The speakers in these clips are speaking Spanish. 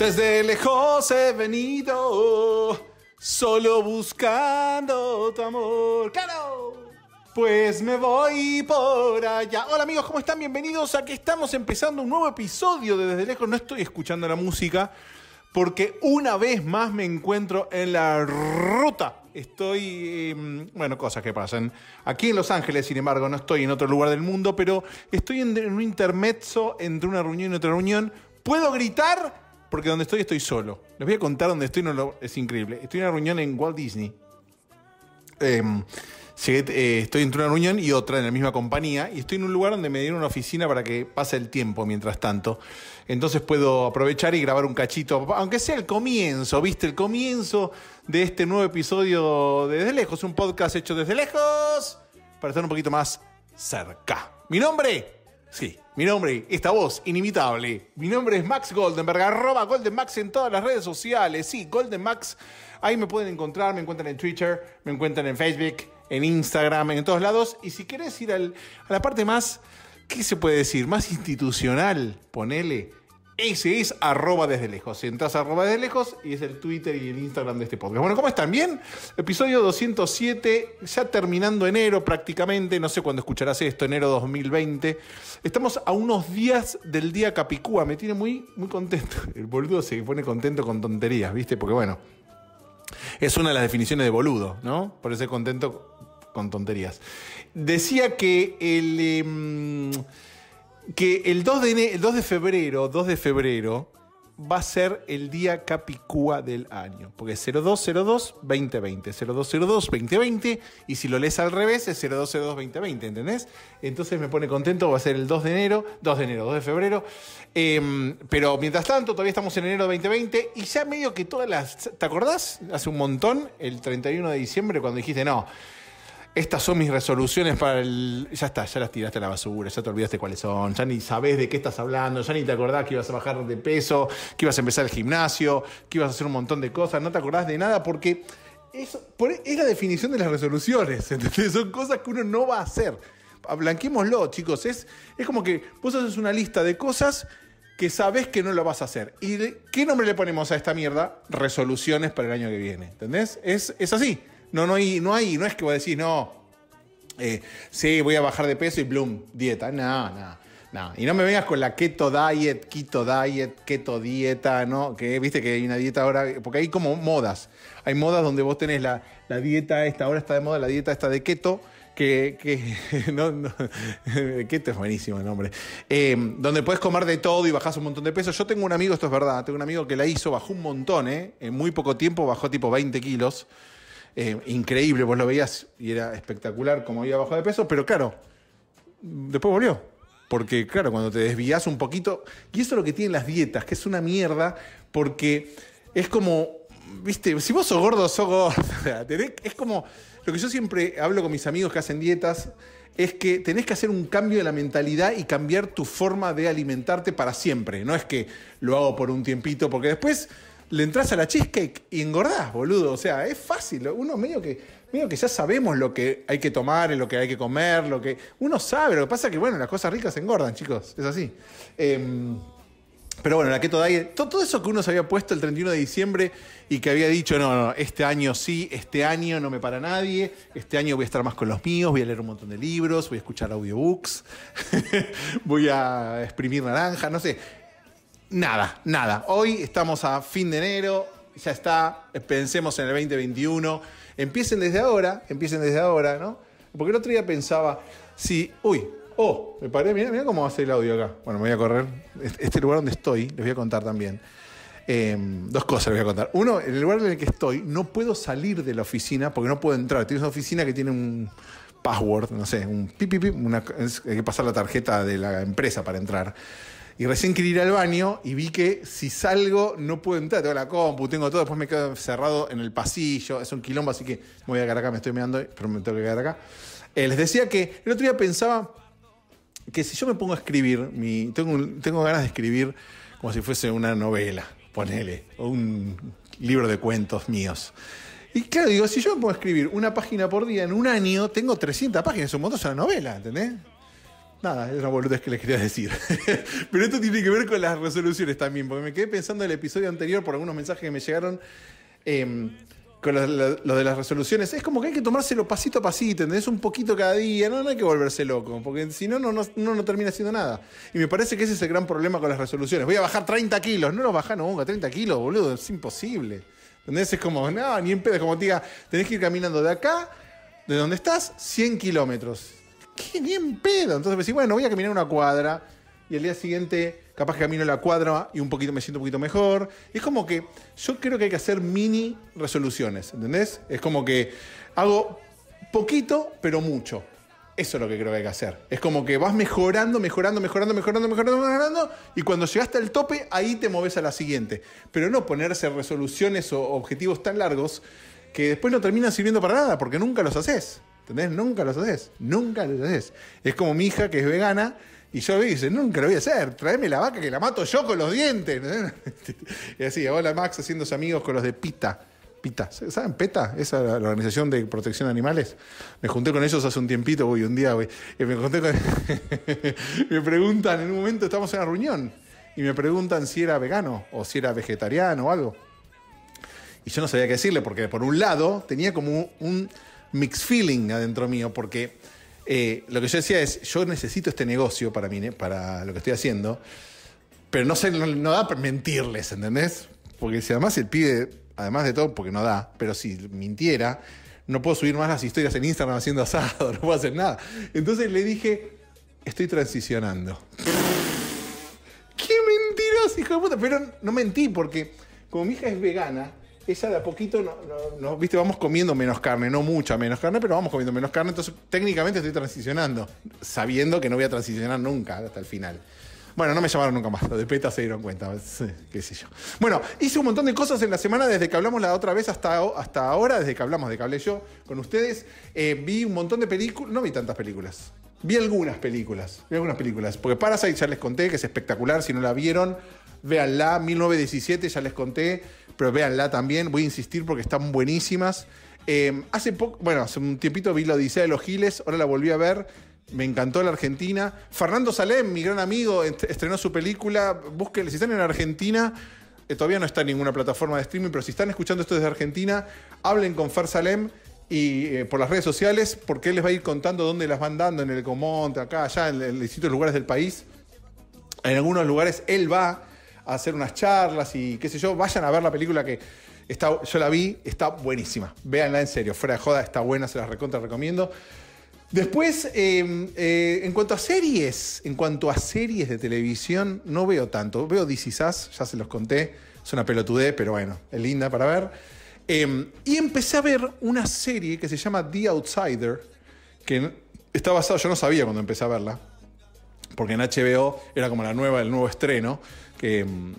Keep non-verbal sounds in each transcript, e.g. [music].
Desde lejos he venido, solo buscando tu amor. ¡Claro! Pues me voy por allá. Hola amigos, ¿cómo están? Bienvenidos aquí estamos empezando un nuevo episodio de Desde Lejos. No estoy escuchando la música porque una vez más me encuentro en la ruta. Estoy, em, bueno, cosas que pasan. Aquí en Los Ángeles, sin embargo, no estoy en otro lugar del mundo, pero estoy en un intermezzo entre una reunión y otra reunión. ¿Puedo gritar? porque donde estoy estoy solo. Les voy a contar dónde estoy, no es increíble. Estoy en una reunión en Walt Disney. Em, eh, estoy entre una reunión y otra en la misma compañía y estoy en un lugar donde me dieron una oficina para que pase el tiempo mientras tanto. Entonces puedo aprovechar y grabar un cachito, aunque sea el comienzo, ¿viste? El comienzo de este nuevo episodio de Desde Lejos, un podcast hecho desde lejos para estar un poquito más cerca. Mi nombre, sí, mi nombre, esta voz inimitable. Mi nombre es Max Goldenberg, arroba Golden Max en todas las redes sociales. Sí, Golden Max. Ahí me pueden encontrar, me encuentran en Twitter, me encuentran en Facebook, en Instagram, en todos lados. Y si querés ir a la parte más, ¿qué se puede decir? Más institucional, ponele ese es arroba desde lejos. Si entras arroba desde lejos y es el Twitter y el Instagram de este podcast. Bueno, ¿cómo están? ¿Bien? Episodio 207, ya terminando enero prácticamente. No sé cuándo escucharás esto, enero 2020. Estamos a unos días del día Capicúa. Me tiene muy, muy contento. El boludo se pone contento con tonterías, ¿viste? Porque bueno, es una de las definiciones de boludo, ¿no? Por ser contento con tonterías. Decía que el... Em, que el 2 de, febrero, de febrero, va a ser el día Capicúa del año. Porque es 0202-2020, 0202-2020, y si lo lees al revés es 0202-2020, ¿entendés? Entonces me pone contento, va a ser el 2 de enero, 2 de enero, 2 de febrero. Em, pero mientras tanto, todavía estamos en enero de 2020, y ya medio que todas las... ¿Te acordás? Hace un montón, el 31 de diciembre, cuando dijiste, no estas son mis resoluciones para el. Ya está, ya las tiraste a la basura, ya te olvidaste cuáles son, ya ni sabes de qué estás hablando, ya ni te acordás que ibas a bajar de peso, que ibas a empezar el gimnasio, que ibas a hacer un montón de cosas, no te acordás de nada porque eso, e, es la definición de las resoluciones, [laughs] ¿entendés? Son cosas que uno no va a hacer. Blanquémoslo, chicos. Es, es como que vos haces una lista de cosas que sabes que no lo vas a hacer. ¿Y de, qué nombre le ponemos a esta mierda? Resoluciones para el año que viene. ¿Entendés? Es, es así. No, no hay, no hay, no es que vos decís, no, eh, sí, voy a bajar de peso y bloom, dieta. No, no, no. Y no me vengas con la keto diet, keto diet, keto dieta, ¿no? Que viste que hay una dieta ahora, porque hay como modas. Hay modas donde vos tenés la, la dieta esta, ahora está de moda la dieta esta de keto, que, que [laughs] no, [laughs] keto es buenísimo el nombre. Eh, donde puedes comer de todo y bajás un montón de peso. Yo tengo un amigo, esto es verdad, tengo un amigo que la hizo, bajó un montón, ¿eh? En muy poco tiempo bajó tipo 20 kilos. Eh, increíble, vos lo veías y era espectacular como iba bajo de peso, pero claro, después volvió. Porque claro, cuando te desvías un poquito, y eso es lo que tienen las dietas, que es una mierda, porque es como, viste, si vos sos gordo, sos gordo. [laughs] es como, lo que yo siempre hablo con mis amigos que hacen dietas, es que tenés que hacer un cambio de la mentalidad y cambiar tu forma de alimentarte para siempre. No es que lo hago por un tiempito, porque después le entras a la cheesecake y engordás, boludo. O sea, es fácil. Uno medio que, medio que ya sabemos lo que hay que tomar, lo que hay que comer, lo que. Uno sabe, lo que pasa es que, bueno, las cosas ricas engordan, chicos. Es así. Em, pero bueno, la Keto Diet, todo eso que uno se había puesto el 31 de diciembre y que había dicho, no, no, este año sí, este año no me para nadie, este año voy a estar más con los míos, voy a leer un montón de libros, voy a escuchar audiobooks, [laughs] voy a exprimir naranja, no sé nada, nada. Hoy estamos a fin de enero, ya está, pensemos en el 2021. Empiecen desde ahora, empiecen desde ahora, ¿no? Porque el otro día pensaba, si, uy, oh, me paré, mira, mira cómo va a ser el audio acá. Bueno, me voy a correr. Este lugar donde estoy, les voy a contar también. Em, dos cosas les voy a contar. Uno, en el lugar en el que estoy, no puedo salir de la oficina porque no puedo entrar. Tienes una oficina que tiene un password, no sé, un pip, hay que pasar la tarjeta de la empresa para entrar. Y recién quería ir al baño y vi que si salgo no puedo entrar. Tengo la compu, tengo todo. Después me quedo encerrado en el pasillo. Es un quilombo, así que me voy a quedar acá. Me estoy mirando, pero me tengo que quedar acá. Eh, les decía que el otro día pensaba que si yo me pongo a escribir, mi, tengo, tengo ganas de escribir como si fuese una novela, ponele, o un libro de cuentos míos. Y claro, digo, si yo me pongo a escribir una página por día en un año, tengo 300 páginas, un montón, es una novela, ¿entendés? Nada, es una boludez que les quería decir. [laughs] Pero esto tiene que ver con las resoluciones también, porque me quedé pensando en el episodio anterior por algunos mensajes que me llegaron em, con lo, de las resoluciones. Es como que hay que tomárselo pasito a pasito, ¿entendés? Un poquito cada día, no, hay que volverse loco, porque si no, no, no, no termina haciendo nada. Y me parece que ese es el gran problema con las resoluciones. Voy a bajar 30 kilos, no los bajan nunca, 30 kilos, boludo, es imposible. Entonces Es como, no, ni en pedo, como diga, tenés que ir caminando de acá, de donde estás, 100 kilómetros ¿Qué? Ni pedo. Entonces me decís, bueno, voy a caminar una cuadra y el día siguiente capaz que camino la cuadra y un poquito me siento un poquito mejor. Es como que yo creo que hay que hacer mini resoluciones, ¿entendés? Es como que hago poquito, pero mucho. Eso es lo que creo que hay que hacer. Es como que vas mejorando, mejorando, mejorando, mejorando, mejorando, mejorando, y cuando llegaste al tope, ahí te moves a la siguiente. Pero no ponerse resoluciones o objetivos tan largos que después no terminan sirviendo para nada, porque nunca los haces. ¿Entendés? Nunca los haces, nunca los haces. Es como mi hija que es vegana y yo le dice, nunca lo voy a hacer, tráeme la vaca que la mato yo con los dientes. [laughs] y así, hola Max haciéndose amigos con los de PITA. PITA, ¿saben PETA? Esa es la organización de protección de animales. Me junté con ellos hace un tiempito, voy un día, güey. Me junté con... [laughs] me preguntan, en un momento estamos en una reunión y me preguntan si era vegano o si era vegetariano o algo. Y yo no sabía qué decirle, porque por un lado tenía como un mixed feeling adentro mío, porque eh, lo que yo decía es, yo necesito este negocio para, mí, para lo que estoy haciendo, pero no, sé, no, da mentirles, ¿entendés? Porque si además el pide además de todo, porque no da, pero si mintiera, no puedo subir más las historias en Instagram haciendo asado, [laughs] no puedo hacer nada. Entonces le dije, estoy transicionando. [laughs] ¡Qué mentiros hijo de puta! Pero no mentí porque como mi hija es vegana, esa de a poquito, no, viste, vamos comiendo menos carne, no mucha menos carne, pero vamos comiendo menos carne, entonces técnicamente estoy transicionando, sabiendo que no voy a transicionar nunca hasta el final. Bueno, no me llamaron nunca más, de PETA se dieron cuenta, qué sé yo. Bueno, hice un montón de cosas en la semana desde que hablamos la otra vez hasta, hasta ahora, desde que hablamos, de que hablé yo con ustedes. Eh, vi un montón de películas, no vi tantas películas, Vi algunas películas, vi algunas películas, porque Parasite ya les conté que es espectacular, si no la vieron, véanla, 1917, ya les conté, pero véanla también, voy a insistir porque están buenísimas. Em, hace poco, bueno, hace un tiempito vi la Odisea de los Giles, ahora la volví a ver, me encantó la Argentina. Fernando Salem, mi gran amigo, estrenó su película, ...busquen... si están en Argentina, eh, todavía no está en ninguna plataforma de streaming, pero si están escuchando esto desde Argentina, hablen con Fer Salem y eh, por las redes sociales, porque él les va a ir contando dónde las van dando, en el Ecomonte... acá, allá, en distintos lugares del país. En algunos lugares él va hacer unas charlas y qué sé yo. Vayan a ver la película que está, yo la vi, está buenísima. Véanla en serio, fuera de joda, está buena, se las recontra recomiendo. Después, em, eh, en cuanto a series, en cuanto a series de televisión, no veo tanto. Veo DC Is ya se los conté, es una pelotudez, pero bueno, es linda para ver. Em, y empecé a ver una serie que se llama The Outsider, que está basada, yo no sabía cuando empecé a verla, porque en HBO era como la nueva, el nuevo estreno que, em,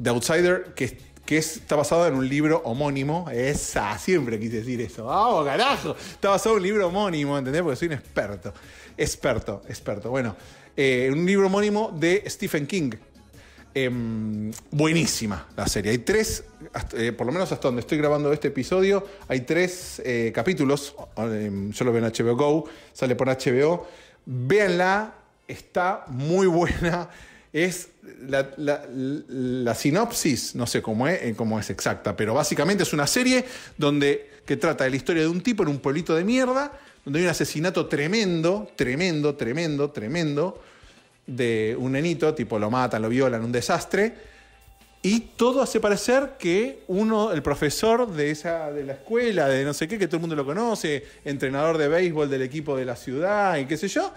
The Outsider, que, está basado en un libro homónimo. Esa, siempre quise decir eso. ah carajo! Está basado en un libro homónimo, ¿entendés? Porque soy un experto. Experto, experto. Bueno, eh, un libro homónimo de Stephen King. Em, buenísima la serie. Hay tres, eh, por lo menos hasta donde estoy grabando este episodio, hay tres eh, capítulos. Em, yo lo veo en HBO Go, sale por HBO. Véanla, está muy buena. Es la, sinopsis, no sé cómo es, eh, cómo es exacta, pero básicamente es una serie donde, que trata de la historia de un tipo en un pueblito de mierda, donde hay un asesinato tremendo, tremendo, tremendo, tremendo, de un nenito, tipo lo matan, lo violan, un desastre, y todo hace parecer que uno, el profesor de, esa, de la escuela, de no sé qué, que todo el mundo lo conoce, entrenador de béisbol del equipo de la ciudad y qué sé yo,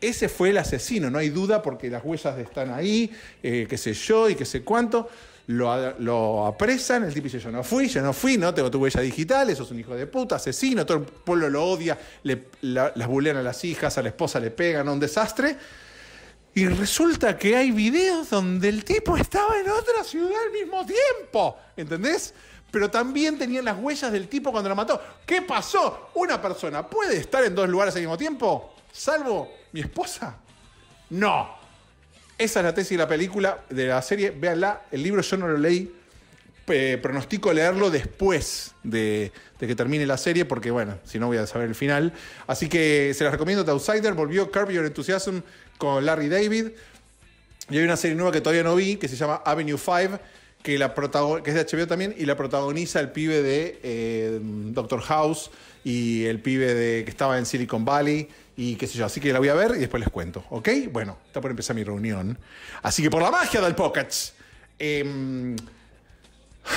ese fue el asesino, no hay duda porque las huellas están ahí, eh, qué sé yo y qué sé cuánto. Lo, apresan, el tipo dice, yo no fui, yo no fui, no tengo tu huella digital, es un hijo de puta, asesino, todo el pueblo lo odia, le, las bulean a las hijas, a la esposa le pegan, un desastre. Y resulta que hay videos donde el tipo estaba en otra ciudad al mismo tiempo, ¿entendés? Pero también tenían las huellas del tipo cuando lo mató. ¿Qué pasó? ¿Una persona puede estar en dos lugares al mismo tiempo? Salvo mi esposa. No. Esa es la tesis de la película, de la serie. Véanla. El libro yo no lo leí. pronostico leerlo después de, que termine la serie, porque bueno, si no voy a saber el final. Así que se las recomiendo. The Outsider volvió Curb Your Enthusiasm con Larry David. Y hay una serie nueva que todavía no vi, que se llama Avenue 5, que, es de HBO también, y la protagoniza el pibe de eh, Doctor House y el pibe de, que estaba en Silicon Valley y qué sé yo. Así que la voy a ver y después les cuento, ¿ok? Bueno, está por empezar mi reunión. Así que por la magia del podcast em,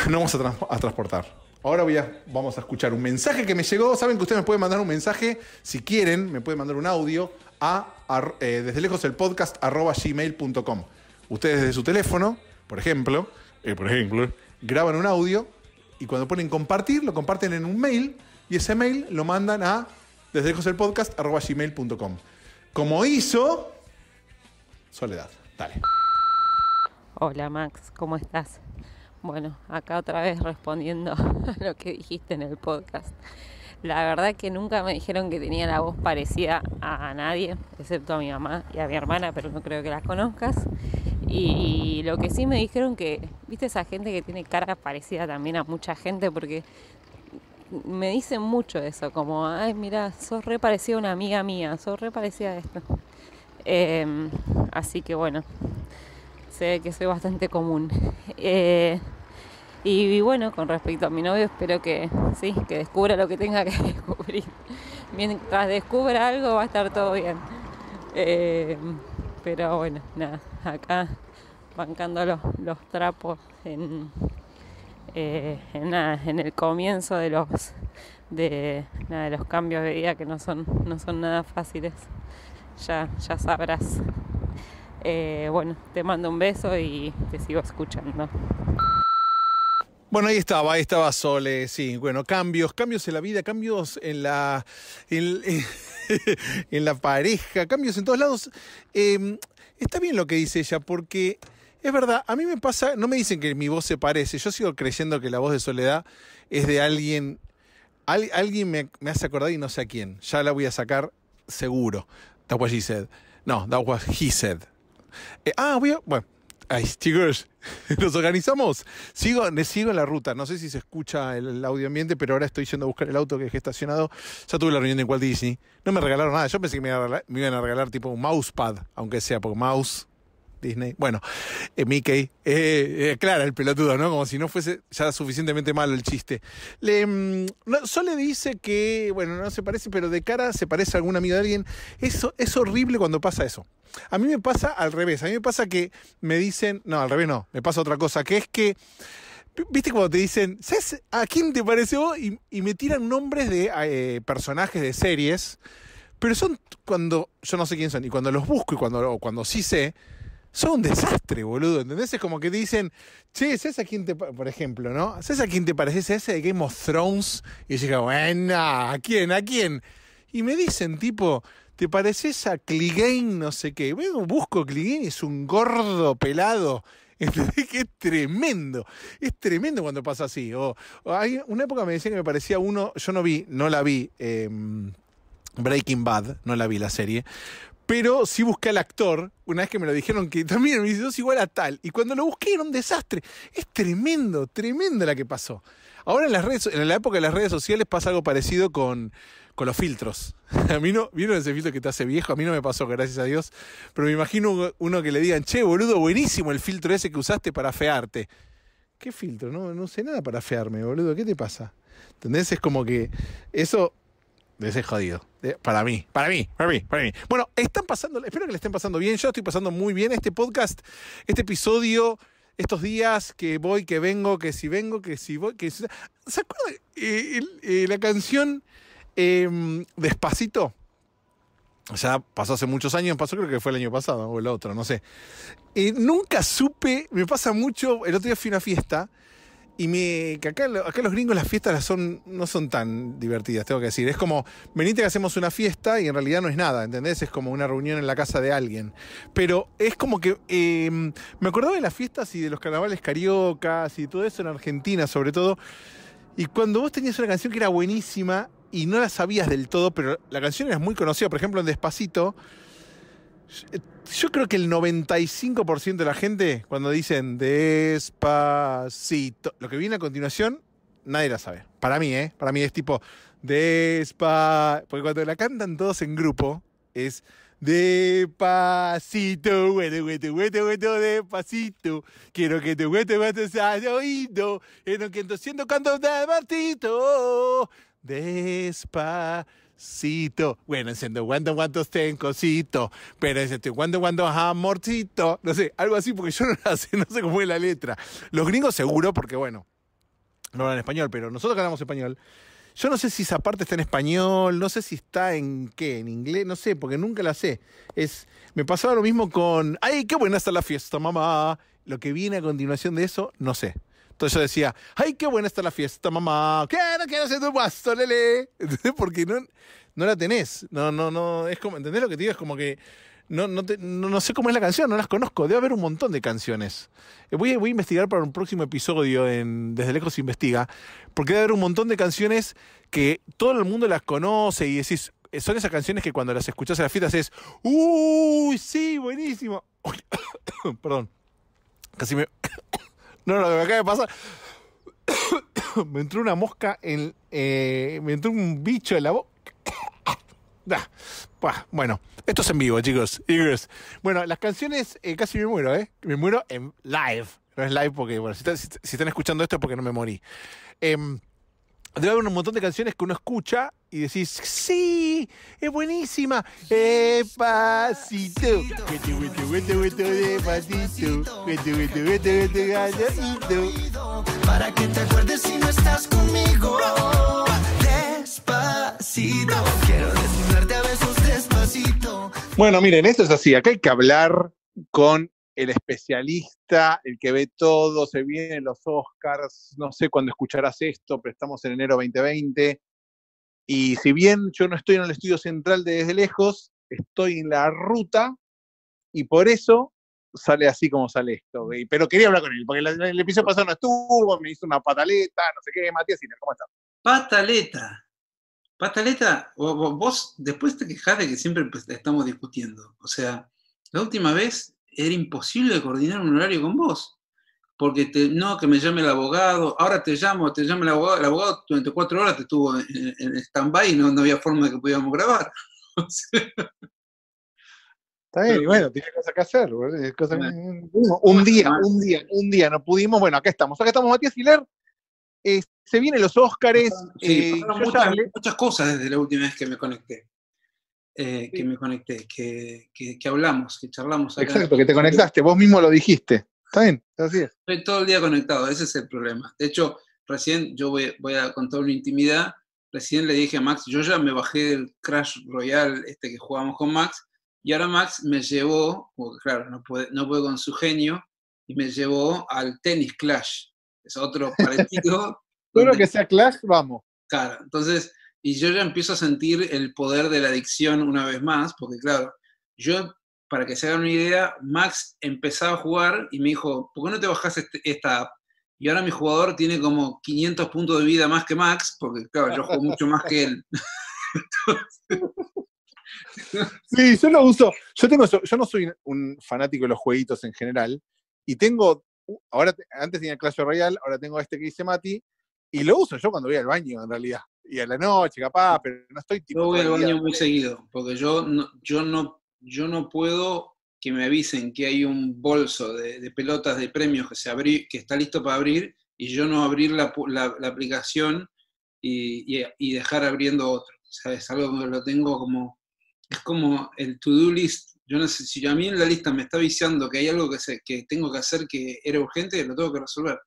no vamos a, transportar. Ahora voy vamos a escuchar un mensaje que me llegó. Saben que ustedes me pueden mandar un mensaje, si quieren, me pueden mandar un audio a, eh, desde lejos el podcast Ustedes desde su teléfono, por ejemplo, eh, por ejemplo, graban un audio y cuando ponen compartir, lo comparten en un mail y ese mail lo mandan a desde podcast Como hizo Soledad. Dale. Hola Max, ¿cómo estás? Bueno, acá otra vez respondiendo [laughs] a lo que dijiste en el podcast. La verdad que nunca me dijeron que tenía la voz parecida a nadie, excepto a mi mamá y a mi hermana, pero no creo que las conozcas. Y lo que sí me dijeron que, viste esa gente que tiene cara parecida también a mucha gente, porque me dicen mucho eso, como, ay, mira, sos re parecida a una amiga mía, sos re parecida a esto. Em, así que bueno, sé que soy bastante común. Eh, y, bueno, con respecto a mi novio, espero que sí, que descubra lo que tenga que [laughs] descubrir. Mientras descubra algo va a estar todo bien. Em, pero bueno, nada, acá bancando los, los trapos en eh, en, el comienzo de los, de, de los cambios de vida que no son, no son nada fáciles. Ya, ya sabrás. Eh, bueno, te mando un beso y te sigo escuchando. Bueno, ahí estaba, ahí estaba Sole, sí, bueno, cambios, cambios en la vida, cambios en la, [laughs] la pareja, cambios en todos lados. Em, está bien lo que dice ella, porque es verdad, a mí me pasa, no me dicen que mi voz se parece, yo sigo creyendo que la voz de Soledad es de alguien, alguien me, hace acordar y no sé a quién, ya la voy a sacar seguro. That's said. No, that said. Eh, ah, bueno, chicos, [laughs] nos organizamos. Sigo, sigo en la ruta, no sé si se escucha el, audio ambiente, pero ahora estoy yendo a buscar el auto que dejé estacionado. Ya tuve la reunión en Walt Disney, no me regalaron nada, yo pensé que me, iban a regalar, tipo un mousepad, aunque sea, por mouse Disney. Bueno, eh, Mickey. Eh, eh, claro, el pelotudo, ¿no? Como si no fuese ya suficientemente malo el chiste. Le, mm, dice que, bueno, no se parece, pero de cara se parece a algún amigo de alguien. Eso es horrible cuando pasa eso. A mí me pasa al revés. A mí me pasa que me dicen, no, al revés no, me pasa otra cosa, que es que... ¿Viste cuando te dicen, ¿sabes a quién te parece vos? Y, me tiran nombres de personajes de series, pero son cuando yo no sé quién son, y cuando los busco y cuando, cuando sí sé, son un desastre, boludo. ¿Entendés? Es como que dicen, che, ¿sabes a quién te, por ejemplo, ¿no? ¿Sabes a quién te pareces ese de Game of Thrones? Y yo digo, bueno, ¿a quién? ¿A quién? Y me dicen, tipo, ¿te pareces a Clegane? No sé qué. Bueno, busco Clegane, es un gordo pelado. [laughs] ¿Entendés? Que es tremendo. Es tremendo cuando pasa así. O, hay una época me decían que me parecía uno, yo no vi, no la vi. Em, Breaking Bad, no la vi la serie, pero sí busqué al actor, una vez que me lo dijeron, que también me dice, igual a tal. Y cuando lo busqué era un desastre. Es tremendo, tremenda la que pasó. Ahora en las redes, en la época de las redes sociales pasa algo parecido con, los filtros. [laughs] A mí no, vieron ese filtro que te hace viejo, a mí no me pasó, gracias a Dios. Pero me imagino uno que le digan, che, boludo, buenísimo el filtro ese que usaste para fearte. ¿Qué filtro? No, no sé nada para fearme, boludo. ¿Qué te pasa? ¿Entendés? Es como que eso de ese jodido. para mí, para mí, para mí, para mí. Bueno, están pasando, espero que le estén pasando bien. Yo estoy pasando muy bien este podcast, este episodio, estos días que voy, que vengo, que si vengo, que si voy, que ¿Se acuerdan eh, eh, la canción em, Despacito? O sea, pasó hace muchos años, pasó creo que fue el año pasado o el otro, no sé. Eh, nunca supe, me pasa mucho, el otro día fui a una fiesta y me, que acá, los gringos las fiestas no son tan divertidas, tengo que decir. Es como, venite que hacemos una fiesta y en realidad no es nada, ¿entendés? Es como una reunión en la casa de alguien. Pero es como que em, me acordaba de las fiestas y de los carnavales cariocas y todo eso en Argentina sobre todo. Y cuando vos tenías una canción que era buenísima y no la sabías del todo, pero la canción era muy conocida, por ejemplo en Despacito, yo creo que el 95% de la gente, cuando dicen despacito, lo que viene a continuación, nadie la sabe. Para mí, ¿eh? Para mí es tipo despa. Porque cuando la cantan todos en grupo, es despacito, despacito. Quiero que te huete, huete, al oído. quiero que que siento cuando despacito. martito. Despacito. Bueno, enciendo cuando cuando ten cosito, pero enciendo cuando cuando amorcito. No sé, algo así, porque yo no la sé, [laughs] no sé cómo es la letra. Los gringos seguro, porque bueno, no hablan español, pero nosotros hablamos español. Yo no sé si esa parte está en español, no sé si está en qué, en inglés, no sé, porque nunca la sé. Es, me pasaba lo mismo con, ay, qué buena está la fiesta, mamá. Lo que viene a continuación de eso, no sé. Entonces yo decía, ay, qué buena está la fiesta, mamá. ¿Qué? quiero hacer tu pasto, lele. [laughs] Porque no, no la tenés. No, no, no. Es como, ¿entendés lo que te digo? Es como que no, no, sé cómo es la canción, no las conozco. Debe haber un montón de canciones. Eh, voy, a investigar para un próximo episodio en Desde Lejos Investiga, porque debe haber un montón de canciones que todo el mundo las conoce y decís, eh, son esas canciones que cuando las escuchas en la fiesta, es, ¡Uy, sí, buenísimo! [coughs] Perdón, casi me... No, lo que me acaba de pasar. [coughs] me entró una mosca en. Eh, me entró un bicho en la boca. [coughs] bueno, esto es en vivo, chicos. Bueno, las canciones eh, casi me muero, ¿eh? Me muero en live. No es live porque, bueno, si, están, si están escuchando esto es porque no me morí. Eh, debe haber un montón de canciones que uno escucha y decís, sí, es buenísima. Despacito. Para que te acuerdes si no estás conmigo. Despacito. Quiero desnudarte a besos despacito. Bueno, miren, esto es así. Acá hay que hablar con el especialista, el que ve todo, se vienen los Oscars, no sé cuándo escucharás esto, pero estamos en enero 2020. Y si bien yo no estoy en el estudio central de desde lejos, estoy en la ruta y por eso sale así como sale esto. Pero quería hablar con él, porque el, el episodio pasado no estuvo, me hizo una pataleta, no sé qué, Matías ¿cómo estás? Pataleta. Pataleta, vos después te quejás de que siempre pues, estamos discutiendo. O sea, la última vez era imposible coordinar un horario con vos. Porque no, que me llame el abogado, ahora te llamo, te llama el abogado, el abogado durante cuatro horas te estuvo en, stand-by y no, había forma de que pudiéramos grabar. [laughs] Está bien, bueno, tiene cosas que hacer. un, día, un día, un día no pudimos. Bueno, acá estamos. Acá estamos, Matías Hiler. Eh, se vienen los Óscares. Eh, muchas cosas desde la última vez que me conecté. Eh, que me conecté, que, que, hablamos, que charlamos. Exacto, que te conectaste, vos mismo lo dijiste. Está bien, así es. Estoy todo el día conectado, ese es el problema. De hecho, recién yo voy, a contar una intimidad. Recién le dije a Max, yo ya me bajé del Crash Royale este que jugamos con Max, y ahora Max me llevó, porque claro, no puede, no puede con su genio, y me llevó al Tennis Clash. Es otro [laughs] parecido. Todo lo que sea Clash, vamos. Claro, entonces y yo ya empiezo a sentir el poder de la adicción una vez más, porque claro, yo, para que se hagan una idea, Max empezaba a jugar y me dijo, ¿por qué no te bajas este, esta app? Y ahora mi jugador tiene como 500 puntos de vida más que Max, porque claro, yo juego mucho más que él. [laughs] Sí, yo lo uso. Yo, tengo, yo no soy un fanático de los jueguitos en general, y tengo, uh, ahora antes tenía Clash Royale, ahora tengo este que dice Mati, y lo uso yo cuando voy al baño, en realidad y a la noche, capaz, pero no estoy tipo. Yo voy al baño muy seguido, porque yo no, yo no, yo no puedo que me avisen que hay un bolso de, pelotas de premios que se que está listo para abrir, y yo no abrir la, la, aplicación y, dejar abriendo otro. ¿Sabes? es algo que lo tengo como. Es como el to-do list. Yo no sé, si a mí en la lista me está avisando que hay algo que, se, que tengo que hacer que era urgente, lo tengo que resolver.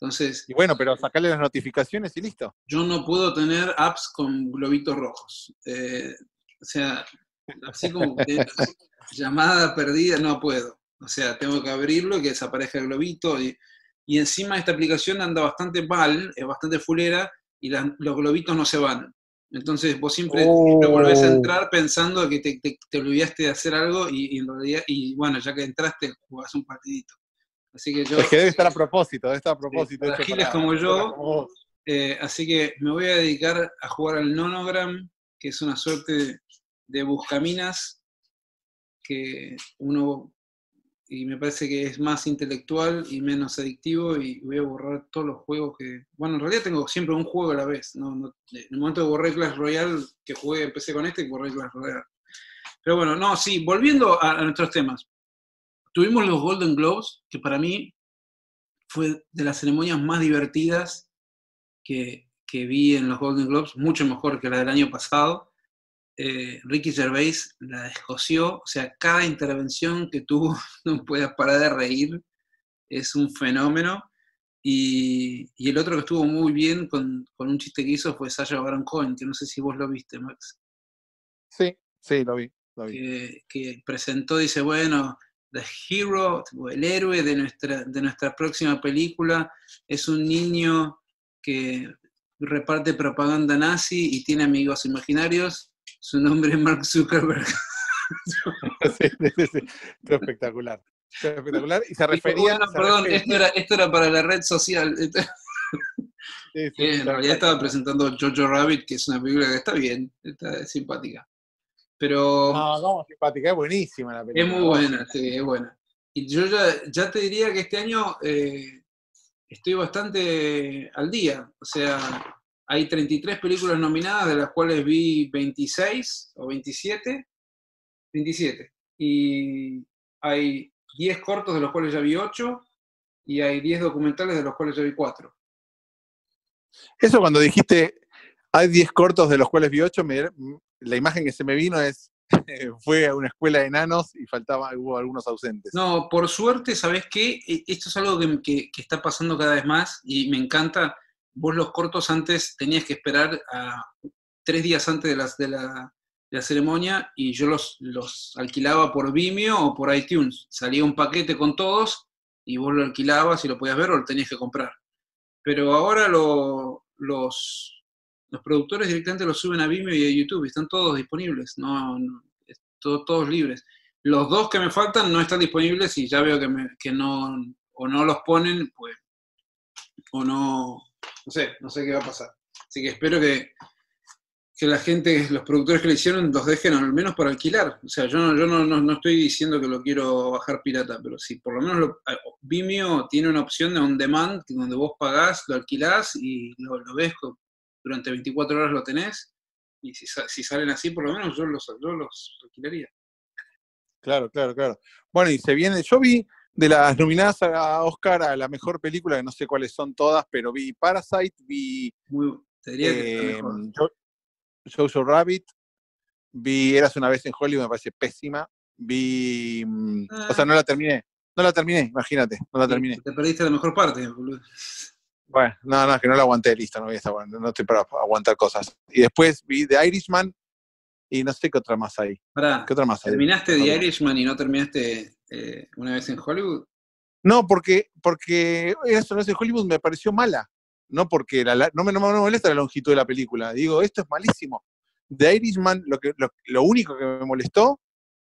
Entonces. Y bueno, pero sacarle las notificaciones y listo. Yo no puedo tener apps con globitos rojos. Eh, o sea, así como que, [laughs] llamada perdida, no puedo. O sea, tengo que abrirlo y que desaparezca el globito. Y, y encima esta aplicación anda bastante mal, es bastante fulera y los globitos no se van. Entonces vos siempre, oh. volvés a entrar pensando que te, olvidaste de hacer algo y, y, en realidad, y bueno, ya que entraste, jugás un partidito. Así que yo, es que debe estar a propósito, debe estar a propósito. para como yo, eh, así que me voy a dedicar a jugar al nonogram, que es una suerte de buscaminas que uno y me parece que es más intelectual y menos adictivo y voy a borrar todos los juegos que... Bueno, en realidad tengo siempre un juego a la vez. ¿no? No, en el momento de borré Clash Royale, que jugué, empecé con este y borré Clash Royale. Pero bueno, no, sí, volviendo a nuestros temas tuvimos los Golden Globes, que para mí fue de las ceremonias más divertidas que, vi en los Golden Globes, mucho mejor que la del año pasado. Eh, Ricky Gervais la escoció, o sea, cada intervención que tuvo, [laughs] no puedas parar de reír, es un fenómeno. Y, el otro que estuvo muy bien con, un chiste que hizo fue Sasha Baron Cohen, que no sé si vos lo viste, Max. Sí, sí, lo vi. que, presentó, dice, bueno, el héroe de nuestra, de nuestra próxima película es un niño que reparte propaganda nazi y tiene amigos imaginarios. Su nombre es Mark Zuckerberg. Espectacular. Esto, era, para la red social. [laughs] en realidad estaba presentando Jojo Rabbit, que es una película que está bien, está simpática. Pero. No, no, simpática, es buenísima la película. Es muy buena, sí, es buena. Y yo ya, te diría que este año eh, estoy bastante al día. O sea, hay 33 películas nominadas, de las cuales vi 26 o 27. 27. Y hay 10 cortos, de los cuales ya vi 8. Y hay 10 documentales, de los cuales ya vi 4. Eso cuando dijiste hay 10 cortos de los cuales vi 8, me, la imagen que se me vino es, [laughs] fue a una escuela de enanos y faltaba, hubo algunos ausentes. No, por suerte, sabes qué? E, esto es algo que, está pasando cada vez más y me encanta. Vos los cortos antes tenías que esperar a tres días antes de, la, ceremonia y yo los, alquilaba por Vimeo o por iTunes. Salía un paquete con todos y vos lo alquilabas y lo podías ver o lo tenías que comprar. Pero ahora los, los productores directamente los suben a Vimeo y a YouTube, están todos disponibles, no, todos libres. Los dos que me faltan no están disponibles y ya veo que, me, que no, o no los ponen, pues, o no, no sé, no sé qué va a pasar. Así que espero que, que la gente, los productores que lo hicieron, los dejen al menos para alquilar. O sea, yo, no, yo no, estoy diciendo que lo quiero bajar pirata, pero si por lo menos Vimeo tiene una opción de on demand, donde vos pagás, lo alquilás y lo, lo ves durante 24 horas lo tenés, y si, si salen así, por lo menos yo los, yo los alquilaría. Claro, claro, claro. Bueno, y se viene, yo vi de las nominadas a Oscar a la mejor película, que no sé cuáles son todas, pero vi Parasite, vi... Muy, te diría em, Rabbit, vi Eras una vez en Hollywood, me parece pésima, vi... Mm, o sea, no ah. la terminé, no la terminé, imagínate, no la terminé. Te perdiste la mejor parte, boludo. Bueno, no, no, que no la aguanté, lista, no estoy para aguantar cosas. Y después vi The Irishman y no sé qué otra más hay. ¿Qué otra más ¿Terminaste The Irishman y no terminaste eh, una vez en Hollywood? No, porque, porque eso no es Hollywood me pareció mala. No porque no, me, molesta la longitud de la película. Digo, esto es malísimo. The Irishman, lo, que, lo único que me molestó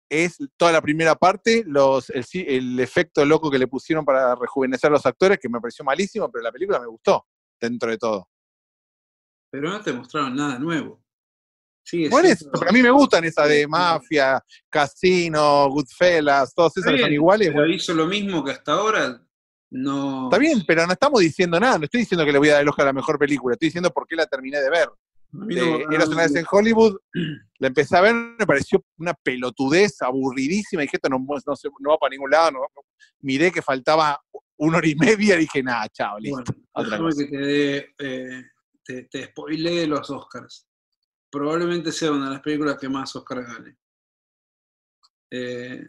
es toda la primera parte, los, el, efecto loco que le pusieron para rejuvenecer a los actores, que me pareció malísimo, pero la película me gustó, dentro de todo. Pero no te mostraron nada nuevo. Sí, bueno, a mí me gustan esas de Mafia, Casino, Goodfellas, todas esas son iguales. hizo lo mismo que hasta ahora, no... Está bien, pero no estamos diciendo nada, no estoy diciendo que le voy a dar el ojo a la mejor película, estoy diciendo por qué la terminé de ver de una vez en Hollywood, [clears throat] la empecé a ver, me pareció una pelotudez aburridísima, dije, esto no, no, va para ningún lado, miré que faltaba una hora y media, y dije, nada, chao, listo. Bueno, que te, eh, los Oscars. Probablemente sea una de las películas que más Oscar gane. Eh,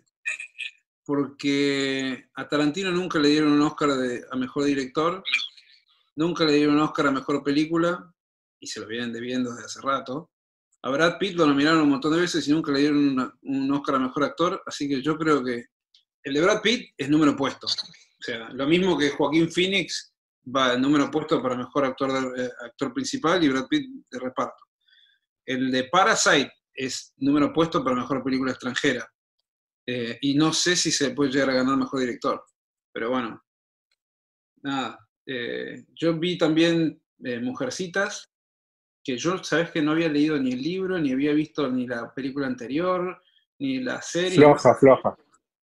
porque a Tarantino nunca le dieron un Oscar a Mejor Director, nunca le dieron un Oscar a Mejor Película, y se lo vienen debiendo desde hace rato. A Brad Pitt lo nominaron un montón de veces y nunca le dieron un Oscar a Mejor Actor, así que yo creo que el de Brad Pitt es número puesto. O sea, lo mismo que Joaquín Phoenix va en número puesto para Mejor Actor, eh, actor Principal y Brad Pitt de reparto. El de Parasite es número puesto para Mejor Película Extranjera. Eh, y no sé si se puede llegar a ganar Mejor Director. Pero bueno, nada. Eh, yo vi también Mujercitas, que yo, sabes que no había leído ni el libro, ni había visto ni la película anterior, ni la serie. Floja, floja.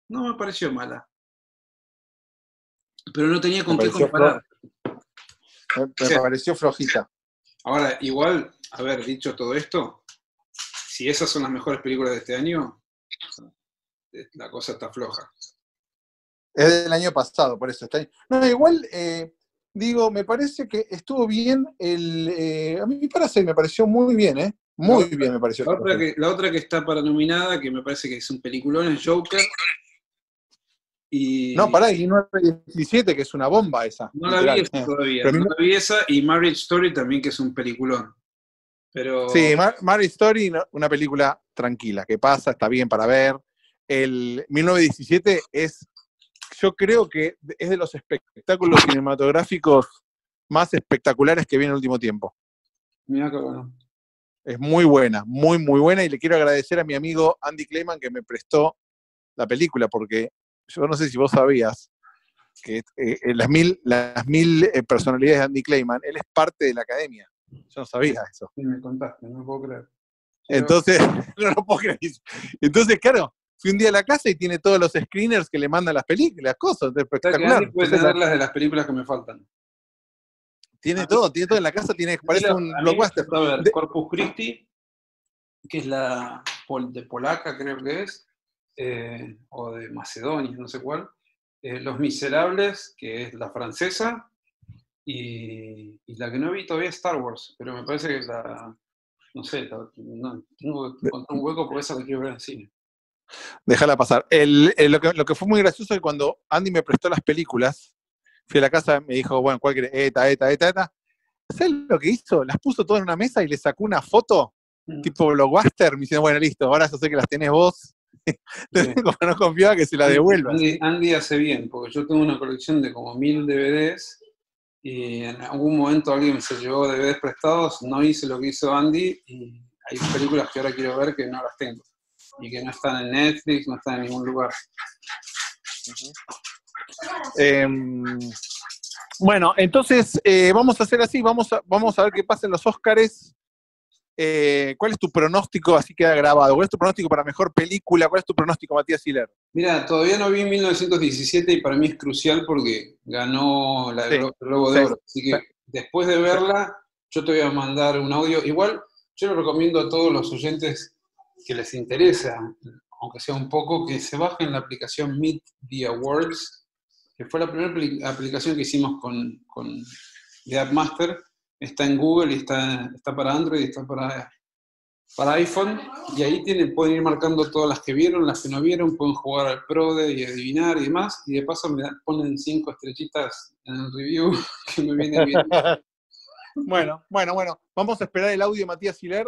No me pareció mala. Pero no tenía con qué comparar. Me, pareció flojita. Ahora, igual, a ver, dicho todo esto, si esas son las mejores películas de este año, la cosa está floja. Es del año pasado, por eso está ahí. No, igual, eh, digo, me parece que estuvo bien el... Eh, a mí para me pareció muy bien, ¿eh? Muy bien me pareció. La otra, que, está para nominada, que me parece que es un peliculón, es Joker. Y... No, pará, y 1917, que es una bomba esa. No la vi esa eh. todavía. no la vi esa y Marriage Story también, que es un peliculón. Pero... Sí, Marriage Story, una película tranquila, que pasa, está bien para ver. El 1917 es yo creo que es de los espectáculos cinematográficos más espectaculares que vi en el último tiempo. Mira que bueno. Es muy buena, muy, muy buena. Y le quiero agradecer a mi amigo Andy Clayman que me prestó la película, porque yo no sé si vos sabías que eh, las mil, las mil eh, personalidades de Andy Clayman, él es parte de la academia. Yo no sabía eso. Sí, me contaste, no puedo creer. Entonces, no lo puedo creer. Entonces, [laughs] claro, fui un día a la casa y tiene todos los screeners que le mandan las películas, las cosas, es espectacular. Puede tener las de las películas que me faltan. Tiene ah, todo, tiene todo en la casa, tiene, parece un blockbuster. de, Corpus Christi, que es la de polaca, creo que es, eh, o de Macedonia, no sé cuál. Eh, los Miserables, que es la francesa, y, la que no vi todavía es Star Wars, pero me parece que la. No sé, tengo que encontrar un hueco por esa que quiero ver en cine. Déjala pasar. lo, que, lo, que, fue muy gracioso es que cuando Andy me prestó las películas, fui a la casa, me dijo, bueno, ¿cuál querés? Eta, eta, eta, eta. ¿Sabes lo que hizo? Las puso todas en una mesa y le sacó una foto, mm. tipo blockbuster, me dice bueno, listo, ahora yo sé que las tienes vos. [laughs] como no confiaba que se la devuelva. Andy, Andy, hace bien, porque yo tengo una colección de como mil DVDs y en algún momento alguien se llevó DVDs prestados, no hice lo que hizo Andy y hay películas que ahora quiero ver que no las tengo y que no están en Netflix, no están en ningún lugar. Em, bueno, entonces eh, vamos a hacer así, vamos a, vamos a ver qué pasa en los Óscares. Eh, ¿Cuál es tu pronóstico? Así queda grabado. ¿Cuál es tu pronóstico para mejor película? ¿Cuál es tu pronóstico, Matías Siler? Mira, todavía no vi 1917 y para mí es crucial porque ganó la, Globo de Oro. Así que después de verla, yo te voy a mandar un audio. Igual, yo lo recomiendo a todos los oyentes que les interesa, aunque sea un poco, que se bajen la aplicación Meet the Awards, que fue la primera aplicación que hicimos con, con de AppMaster. Está en Google está, para Android y está para, para iPhone. Y ahí tienen, pueden ir marcando todas las que vieron, las que no vieron, pueden jugar al PRODE y adivinar y demás. Y de paso me ponen cinco estrellitas en el review [laughs] que me viene bien. [laughs] bueno, bueno, bueno. Vamos a esperar el audio de Matías Hiler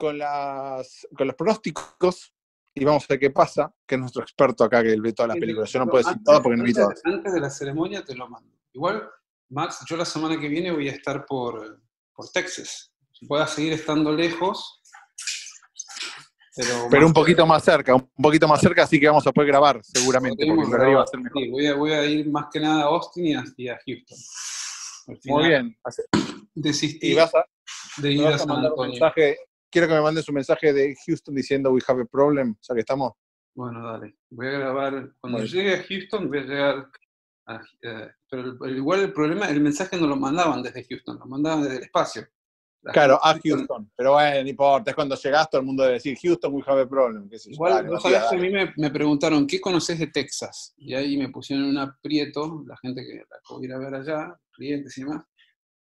con, las, con los pronósticos y vamos a ver qué pasa, que es nuestro experto acá que ve todas las películas. Yo no puedo decir nada porque no vi todas. Antes de la ceremonia te lo mando. Igual, Max, yo la semana que viene voy a estar por, por Texas. a seguir estando lejos. Pero, un poquito más cerca, un poquito más cerca, así que vamos a poder grabar seguramente. voy, a, ir más que nada a Austin y a, Houston. Muy bien. Desistí y vas a, de ir a, mandar un quiero que me manden su mensaje de Houston diciendo we have a problem. O sea, que estamos. Bueno, dale. Voy a grabar. Cuando llegue a Houston, voy a llegar. Eh, pero igual el problema, el mensaje no lo mandaban desde Houston, lo mandaban desde el espacio. claro, a Houston. Pero bueno, no importa. Es cuando llegas, todo el mundo debe decir Houston, we have a problem. Igual, a mí me, preguntaron, ¿qué conoces de Texas? Y ahí me pusieron un aprieto, la gente que la a ver allá, clientes y demás.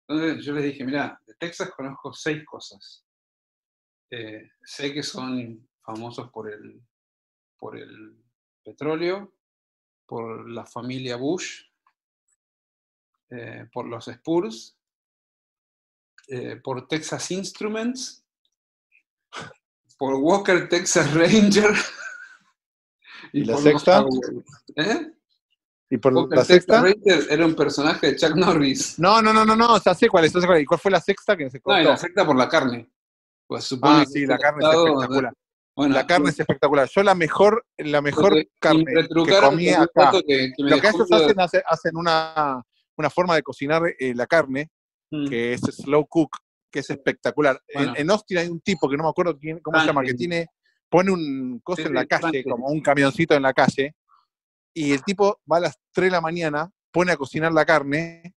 Entonces yo les dije, mira, de Texas conozco seis cosas. Eh, sé que son famosos por el, por el petróleo, por la familia Bush, eh, por los Spurs, eh, por Texas Instruments, por Walker Texas Ranger. [laughs] ¿Y, la sexta? ¿Eh? ¿Y por Walker la Texas Ranger era un personaje de Chuck Norris. No, no, no, no, no, o sea, sé cuál es, cuál es. ¿Y cuál fue la sexta que se No, la sexta por la carne. Pues ah, sí, este la carne es espectacular. la carne es espectacular. Yo la mejor, la pues, mejor eh, carne que comía acá. lo que ellos hacen, hacen, una, forma de cocinar eh, la carne, mm. que es slow cook, que es espectacular. En, Austin hay un tipo que no me acuerdo quién, cómo se ah, llama, que tiene, pone un coso en la calle, como un camioncito en la calle, y el tipo va a las 3 de la mañana, pone a cocinar la carne,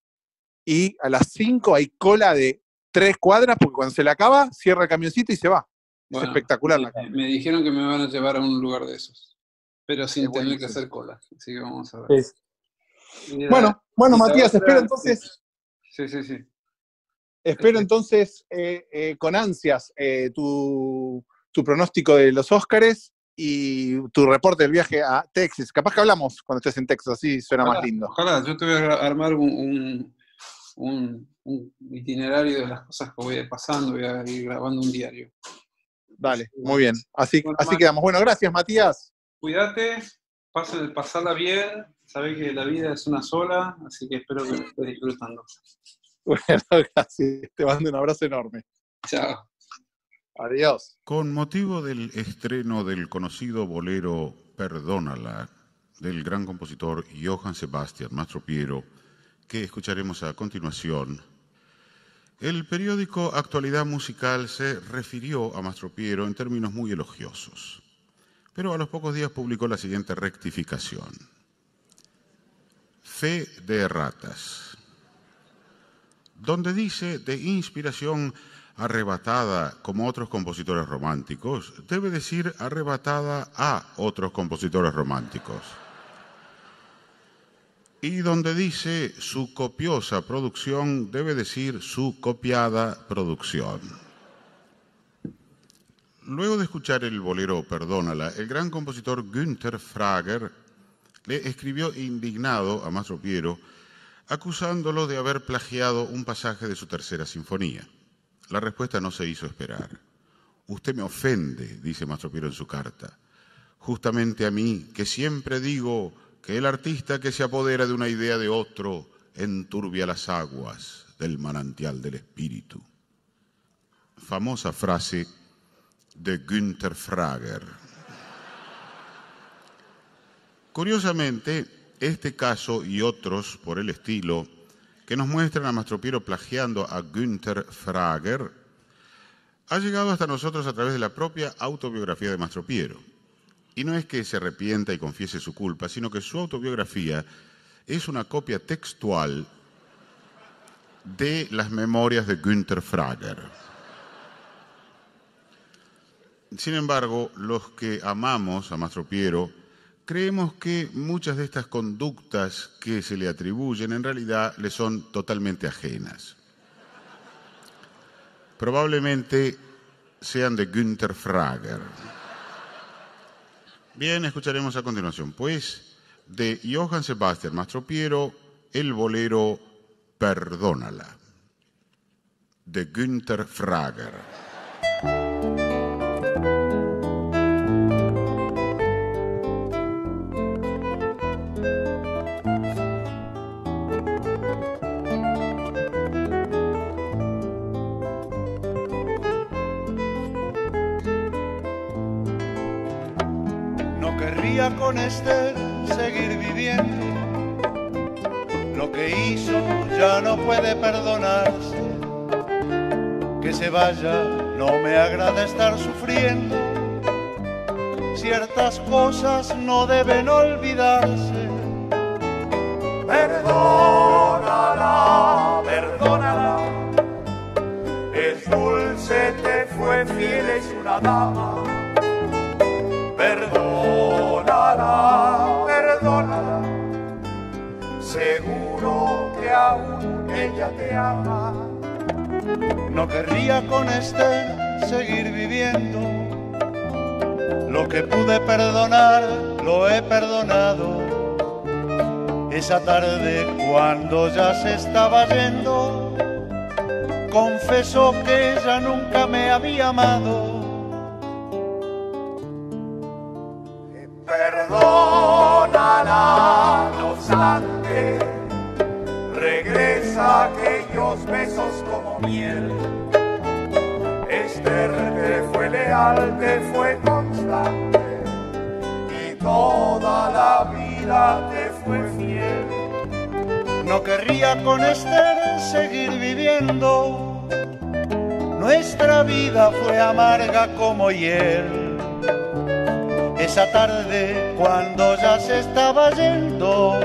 y a las 5 hay cola de tres cuadras, porque cuando se le acaba, cierra el camioncito y se va. es espectacular la me, dijeron que me van a llevar a un lugar de esos, pero sin tener que hacer cola. Así que vamos a ver. bueno, bueno, Matías, espero entonces. Sí, sí, sí. Espero entonces eh, eh, con ansias eh, tu, pronóstico de los Óscares y tu reporte del viaje a Texas. Capaz que hablamos cuando estés en Texas, así suena más lindo. Ojalá, yo te voy a armar un un itinerario de las cosas que voy a pasando, voy a ir grabando un diario. vale muy bien. Así, así quedamos. Bueno, gracias, Matías. Cuídate, pasarla bien. sabes que la vida es una sola, así que espero que lo estés disfrutando. [laughs] Bueno, gracias. Te mando un abrazo enorme. Chao. Adiós. Con motivo del estreno del conocido bolero Perdónala, del gran compositor Johann Sebastian Mastropiero, que escucharemos a continuación, el periódico Actualidad Musical se refirió a Mastro Piero en términos muy elogiosos, pero a los pocos días publicó la siguiente rectificación. Fe de ratas, donde dice de inspiración arrebatada como otros compositores románticos, debe decir arrebatada a otros compositores románticos y donde dice su copiosa producción, debe decir su copiada producción. Luego de escuchar el bolero Perdónala, el gran compositor Günther Frager le escribió indignado a Mastro Piero, acusándolo de haber plagiado un pasaje de su tercera sinfonía. La respuesta no se hizo esperar. Usted me ofende, dice Mastro Piero en su carta, justamente a mí, que siempre digo que el artista que se apodera de una idea de otro enturbia las aguas del manantial del espíritu. Famosa frase de Günther Frager. Curiosamente, este caso y otros por el estilo que nos muestran a Mastropiero plagiando a Günther Frager ha llegado hasta nosotros a través de la propia autobiografía de Mastropiero. Y no es que se arrepienta y confiese su culpa, sino que su autobiografía es una copia textual de las memorias de Günther Frager. Sin embargo, los que amamos a Mastro Piero, creemos que muchas de estas conductas que se le atribuyen en realidad le son totalmente ajenas. Probablemente sean de Günther Frager. Bien, escucharemos a continuación, pues, de Johann Sebastian Piero, el bolero Perdónala, de Günther Frager. con Esther seguir viviendo. Lo que hizo ya no puede perdonarse. Que se vaya, no me agrada estar sufriendo. Ciertas cosas no deben olvidarse. Perdónala, perdónala. Es dulce, te fue fiel, es una dama ella te ama. No querría con este seguir viviendo. Lo que pude perdonar, lo he perdonado. Esa tarde cuando ya se estaba yendo, confesó que ella nunca me había amado Esther te fue leal, te fue constante y toda la vida te fue fiel. No querría con Esther seguir viviendo, nuestra vida fue amarga como hiel. Esa tarde, cuando ya se estaba yendo,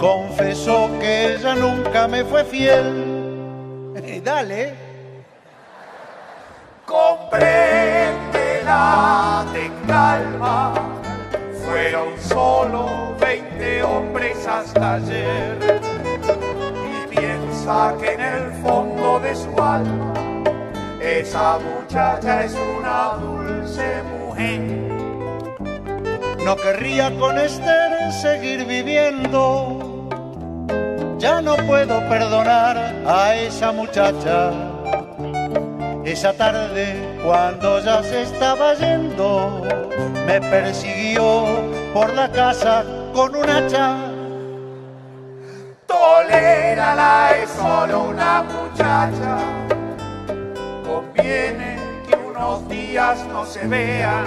confesó que ella nunca me fue fiel Dale. dale. la de calma, fueron solo 20 hombres hasta ayer. Y piensa que en el fondo de su alma, esa muchacha es una dulce mujer. No querría con Esther seguir viviendo ya no puedo perdonar a esa muchacha. Esa tarde, cuando ya se estaba yendo, me persiguió por la casa con un hacha. Tolérala, es solo una muchacha. Conviene que unos días no se vean.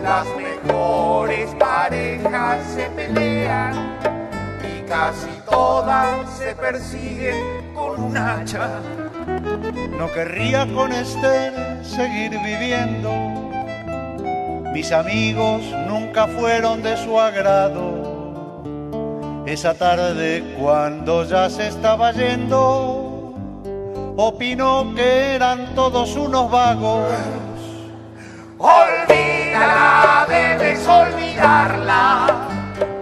Las mejores parejas se pelean casi todas se persiguen con un hacha. No querría con Esther seguir viviendo. Mis amigos nunca fueron de su agrado. Esa tarde cuando ya se estaba yendo, opinó que eran todos unos vagos. Olvídala, debes olvidarla,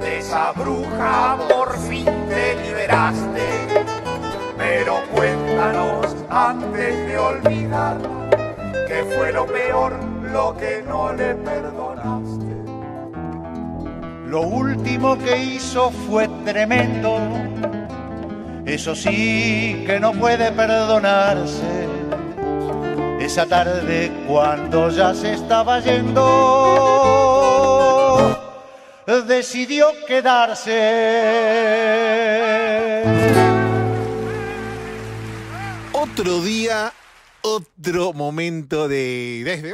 de esa bruja por pero cuéntanos antes de olvidar que fue lo peor lo que no le perdonaste. Lo último que hizo fue tremendo, eso sí que no puede perdonarse. Esa tarde cuando ya se estaba yendo, decidió quedarse. Otro día, otro momento de Desde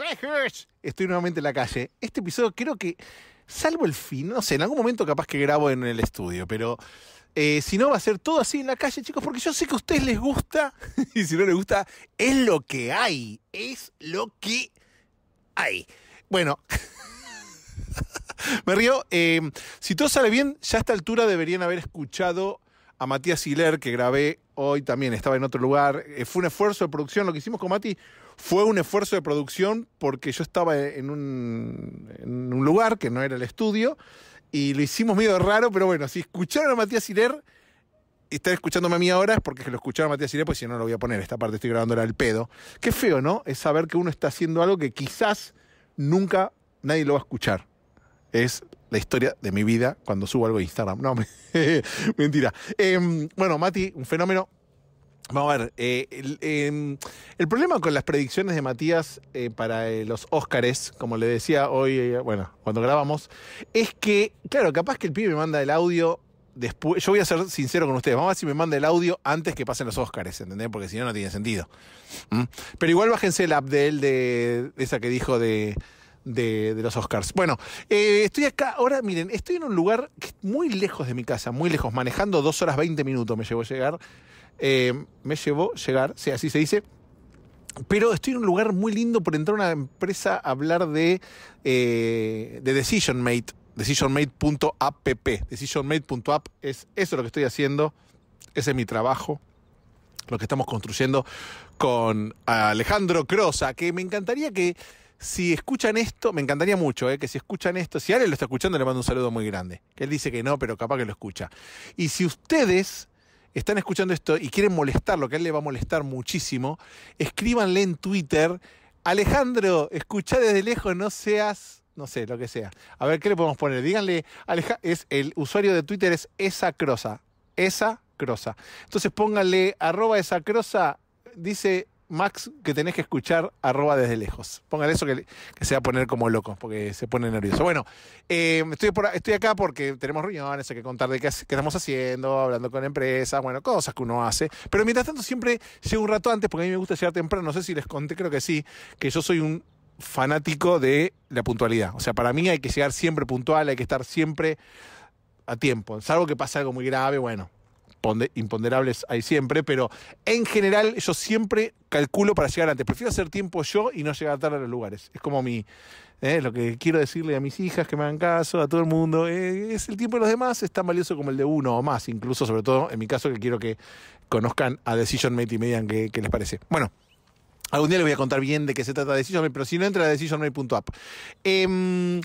Estoy nuevamente en la calle. Este episodio creo que, salvo el fin, no sé, en algún momento capaz que grabo en el estudio, pero eh, si no va a ser todo así en la calle, chicos, porque yo sé que a ustedes les gusta [laughs] y si no les gusta, es lo que hay. Es lo que hay. Bueno. [laughs] Me río. Eh, si todo sale bien, ya a esta altura deberían haber escuchado a Matías Hiler, que grabé hoy también estaba en otro lugar. Eh, fue un esfuerzo de producción. Lo que hicimos con Mati fue un esfuerzo de producción porque yo estaba en un, lugar que no era el estudio y lo hicimos medio raro, pero bueno, si escucharon a Matías Hiler y están escuchándome a mí ahora es porque lo escucharon a Matías Hiler, pues si no, lo voy a poner. Esta parte estoy era el pedo. Qué feo, ¿no? Es saber que uno está haciendo algo que quizás nunca nadie lo va a escuchar es la historia de mi vida cuando subo algo a Instagram. No, [laughs] mentira. Em, bueno, Mati, un fenómeno. Vamos a ver, eh, em, el, problema con las predicciones de Matías eh, para eh, los Óscares, como le decía hoy, bueno, cuando grabamos, es que, claro, capaz que el pibe me manda el audio después. Yo voy a ser sincero con ustedes, vamos a ver si me manda el audio antes que pasen los Óscares, ¿entendés? Porque si no, no tiene sentido. ¿Mm? Pero igual bájense el app de él, de esa que dijo de de, los Oscars. Bueno, eh, estoy acá, ahora miren, estoy en un lugar muy lejos de mi casa, muy lejos, manejando dos horas 20 minutos me llevó llegar. Eh, me llevó llegar, sí, así se dice. Pero estoy en un lugar muy lindo por entrar a una empresa a hablar de, eh, de Decision Mate. DecisionMate.app. DecisionMate.app es eso lo que estoy haciendo. Ese es mi trabajo. Lo que estamos construyendo con Alejandro Crosa, que me encantaría que si escuchan esto, me encantaría mucho eh, que si escuchan esto, si alguien lo está escuchando, le mando un saludo muy grande. Que él dice que no, pero capaz que lo escucha. Y si ustedes están escuchando esto y quieren molestarlo, que a él le va a molestar muchísimo, escríbanle en Twitter, Alejandro, escucha desde lejos, no seas, no sé, lo que sea. A ver, ¿qué le podemos poner? Díganle, Aleja, es, el usuario de Twitter es esa crosa, esa crosa. Entonces pónganle arroba esa dice Max que tenés que escuchar arroba desde lejos. Póngale eso que, se va a poner como loco, porque se pone nervioso. Bueno, em, estoy, por, estoy acá porque tenemos reuniones, hay que contar de qué, estamos haciendo, hablando con empresas, bueno, cosas que uno hace. Pero mientras tanto siempre llego un rato antes, porque a mí me gusta llegar temprano. No sé si les conté, creo que sí, que yo soy un fanático de la puntualidad. O sea, para mí hay que llegar siempre puntual, hay que estar siempre a tiempo, salvo que pase algo muy grave, bueno, imponderables hay siempre, pero en general yo siempre calculo para llegar antes. Prefiero hacer tiempo yo y no llegar tarde a los lugares. Es como mi, eh, lo que quiero decirle a mis hijas que me hagan caso, a todo el mundo. Eh, es el tiempo de los demás, es tan valioso como el de uno o más, incluso sobre todo en mi caso que quiero que conozcan a Decision Mate y me digan qué, les parece. Bueno. Algún día les voy a contar bien de qué se trata Decision Mate, pero si no entra a decisionmate.app. Eh, em,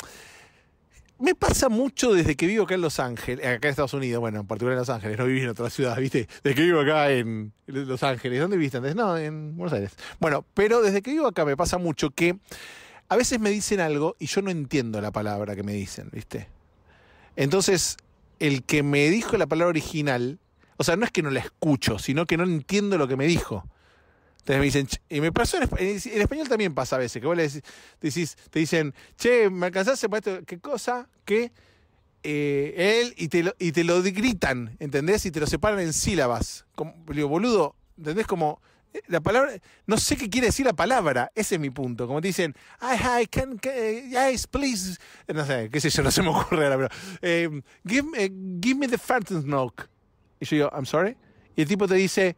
me pasa mucho desde que vivo acá en Los Ángeles, acá en Estados Unidos, bueno, en particular en Los Ángeles, no viví en otra ciudad, ¿viste? Desde que vivo acá en Los Ángeles, ¿dónde viviste antes? No, en Buenos Aires. Bueno, pero desde que vivo acá me pasa mucho que a veces me dicen algo y yo no entiendo la palabra que me dicen, ¿viste? Entonces, el que me dijo la palabra original, o sea, no es que no la escucho, sino que no entiendo lo que me dijo. Entonces me dicen, y me pasó en, español también pasa a veces, que vos le decís, te, dicen, che, ¿me alcanzaste para esto? ¿Qué cosa? que eh, él y te, lo, y te lo gritan, ¿entendés? Y te lo separan en sílabas. Como, digo, boludo, ¿entendés? Como eh, la palabra, no sé qué quiere decir la palabra, ese es mi punto. Como te dicen, I, hi can, yes, please. Eh, no sé, qué sé yo, no se me ocurre ahora, pero. give, me the fountain knock. Y yo digo, I'm sorry. Y el tipo te dice,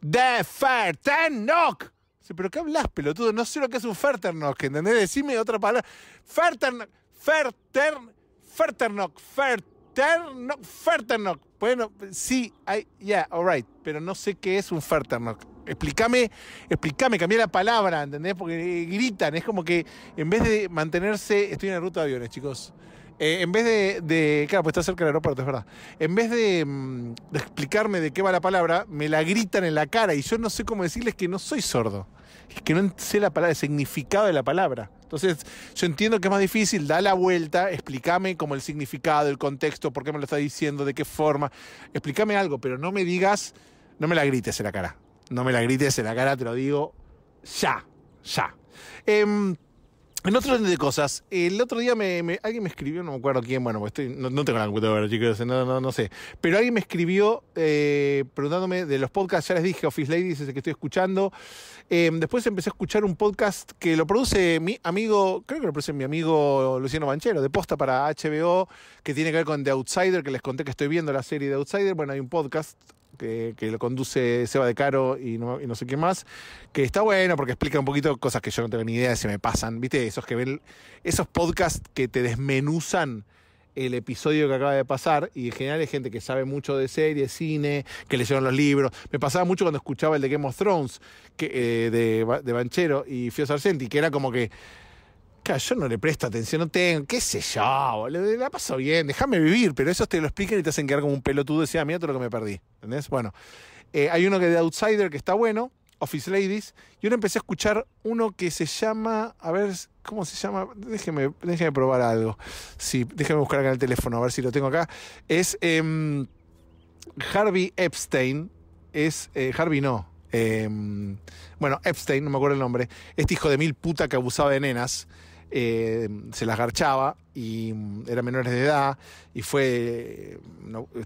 de Ferternock. ¿Pero qué hablas, pelotudo? No sé lo que es un Ferternock, ¿entendés? Decime otra palabra. Ferternock, Fertern, Ferternock, Ferternock, Bueno, sí, ya, yeah, alright, pero no sé qué es un Ferternock. Explícame, explícame, cambié la palabra, ¿entendés? Porque gritan, es como que en vez de mantenerse, estoy en la ruta de aviones, chicos. Eh, en vez de, Claro, pues está cerca del aeropuerto, es verdad. En vez mm, de, explicarme de qué va la palabra, me la gritan en la cara y yo no sé cómo decirles que no soy sordo. Es que no sé la palabra, el significado de la palabra. Entonces, yo entiendo que es más difícil, da la vuelta, explícame como el significado, el contexto, por qué me lo está diciendo, de qué forma. Explícame algo, pero no me digas, no me la grites en la cara. No me la grites en la cara, te lo digo ya, ya. Em, en otro orden de cosas, el otro día me, alguien me escribió, no me acuerdo quién, bueno, pues estoy, no, tengo la computadora, chicos, no, no, no sé. Pero alguien me escribió eh, preguntándome de los podcasts, ya les dije, Office Ladies es el que estoy escuchando. Em, después empecé a escuchar un podcast que lo produce mi amigo, creo que lo produce mi amigo Luciano Banchero, de posta para HBO, que tiene que ver con The Outsider, que les conté que estoy viendo la serie The Outsider. Bueno, hay un podcast que, lo conduce Seba de Caro y no, sé qué más, que está bueno porque explica un poquito cosas que yo no tengo ni idea de si me pasan, ¿viste? Esos que ven, esos podcasts que te desmenuzan el episodio que acaba de pasar, y en general hay gente que sabe mucho de series, cine, que leyeron los libros. Me pasaba mucho cuando escuchaba el de Game of Thrones que, eh, de, de Banchero y Fios Sargenti, que era como que yo no le presto atención, no tengo, qué sé yo, boludo, la paso bien, déjame vivir, pero eso te lo explican y te hacen quedar como un pelotudo y decías ah, todo lo que me perdí, ¿entendés? Bueno, eh, hay uno que de Outsider que está bueno, Office Ladies, y ahora empecé a escuchar uno que se llama, a ver, ¿cómo se llama? Déjeme, déjeme probar algo, sí, déjeme buscar acá en el teléfono, a ver si lo tengo acá, es em, Harvey Epstein, es, eh, Harvey no, em, bueno, Epstein, no me acuerdo el nombre, este hijo de mil puta que abusaba de nenas, eh, se las garchaba y mm, era menores de edad y fue,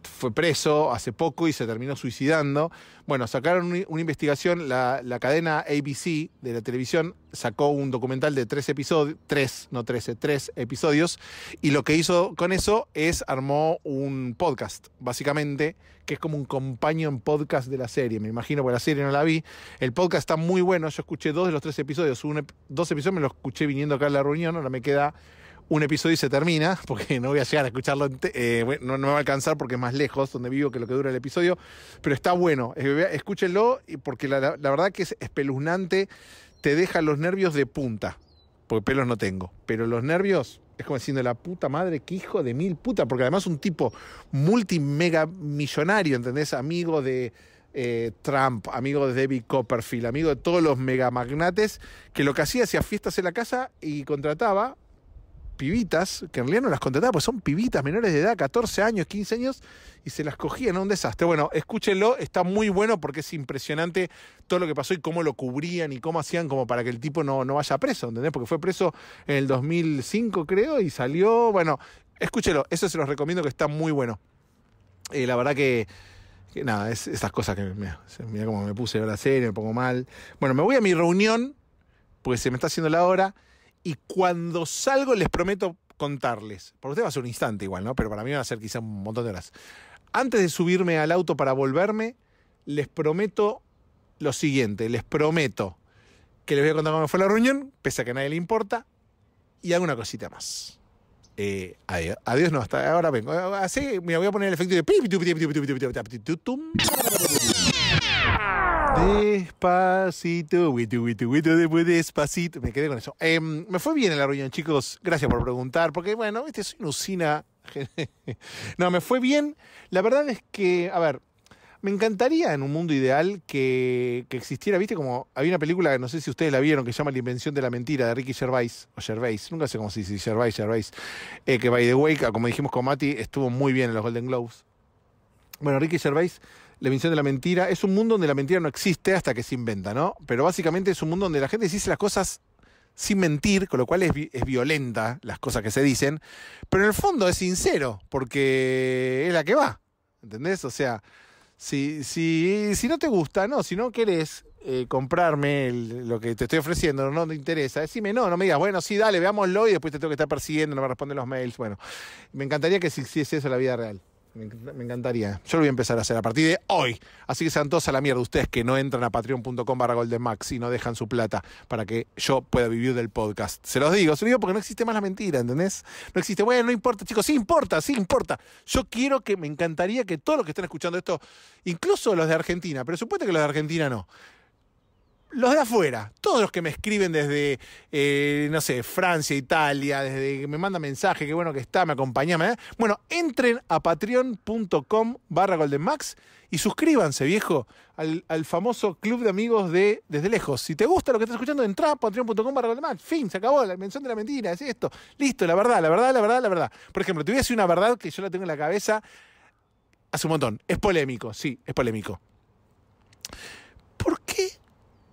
fue preso hace poco y se terminó suicidando. Bueno, sacaron una investigación, la, la, cadena ABC de la televisión sacó un documental de tres episodios, tres, no trece, tres episodios, y lo que hizo con eso es armó un podcast, básicamente, que es como un companion podcast de la serie, me imagino, porque la serie no la vi. El podcast está muy bueno, yo escuché dos de los tres episodios, dos episodios me los escuché viniendo acá a la reunión, ahora me queda un episodio y se termina, [laughs] porque no voy a llegar a escucharlo, eh, no, me va a alcanzar porque es más lejos donde vivo que lo que dura el episodio, pero está bueno, eh, escúchenlo porque la, verdad que es espeluznante, te deja los nervios de punta, porque pelos no tengo, pero los nervios es como diciendo la puta madre, que hijo de mil puta, porque además un tipo multimega millonario, ¿entendés? Amigo de... Eh, Trump, amigo de David Copperfield, amigo de todos los megamagnates, que lo que hacía hacía fiestas en la casa y contrataba pibitas, que en realidad no las contrataba, pues son pibitas menores de edad, 14 años, 15 años, y se las cogían, ¿no? un desastre. Bueno, escúchenlo, está muy bueno porque es impresionante todo lo que pasó y cómo lo cubrían y cómo hacían como para que el tipo no, no vaya preso, ¿entendés? Porque fue preso en el 2005, creo, y salió, bueno, escúchelo, eso se los recomiendo que está muy bueno. Eh, la verdad que, nada, es, esas cosas que cómo me puse ahora serio, me pongo mal. Bueno, me voy a mi reunión, porque se me está haciendo la hora. Y cuando salgo les prometo contarles, Porque usted va a ser un instante igual, ¿no? Pero para mí va a ser quizá un montón de horas. Antes de subirme al auto para volverme, les prometo lo siguiente, les prometo que les voy a contar cómo fue la reunión, pese a que a nadie le importa, y hago una cosita más. Eh, adiós, adiós, no, hasta ahora vengo. Así, ah, me voy a poner el efecto de... Despacito, witu, witu, witu, despacito. Me quedé con eso. Em, me fue bien el reunión, chicos. Gracias por preguntar, porque bueno, este es una usina. [laughs] no, me fue bien. La verdad es que, a ver, me encantaría en un mundo ideal que, existiera, viste, como había una película que no sé si ustedes la vieron que se llama La Invención de la Mentira de Ricky Gervais, o Gervais, nunca sé cómo se dice Gervais, Gervais, eh, que by the way, como dijimos con Mati, estuvo muy bien en los Golden Globes. Bueno, Ricky Gervais la emisión de la mentira. Es un mundo donde la mentira no existe hasta que se inventa, ¿no? Pero básicamente es un mundo donde la gente dice las cosas sin mentir, con lo cual es, violenta las cosas que se dicen, pero en el fondo es sincero, porque es la que va, ¿entendés? O sea, si, si, si no te gusta, no, si no querés eh, comprarme lo que te estoy ofreciendo, no te interesa, decime no, no me digas, bueno, sí, dale, veámoslo y después te tengo que estar persiguiendo, no me responden los mails, bueno, me encantaría que si hiciese eso en la vida real. Me, encantaría. Yo lo voy a empezar a hacer a partir de hoy. Así que sean todos a la mierda ustedes que no entran a patreon.com barra goldenmax y no dejan su plata para que yo pueda vivir del podcast. Se los digo, se los digo porque no existe más la mentira, ¿entendés? No existe. Bueno, no importa, chicos, sí importa, sí importa. Yo quiero que, me encantaría que todos los que estén escuchando esto, incluso los de Argentina, pero supuesto que los de Argentina no los de afuera, todos los que me escriben desde, eh, no sé, Francia, Italia, desde que me manda mensaje, qué bueno que está, me acompañan. ¿eh? Bueno, entren a patreon.com barra goldenmax y suscríbanse, viejo, al, famoso club de amigos de Desde Lejos. Si te gusta lo que estás escuchando, entra a patreon.com barra goldenmax. Fin, se acabó la mención de la mentira, es esto. Listo, la verdad, la verdad, la verdad, la verdad. Por ejemplo, te voy a decir una verdad que yo la tengo en la cabeza hace un montón. Es polémico, sí, es polémico. ¿Por qué?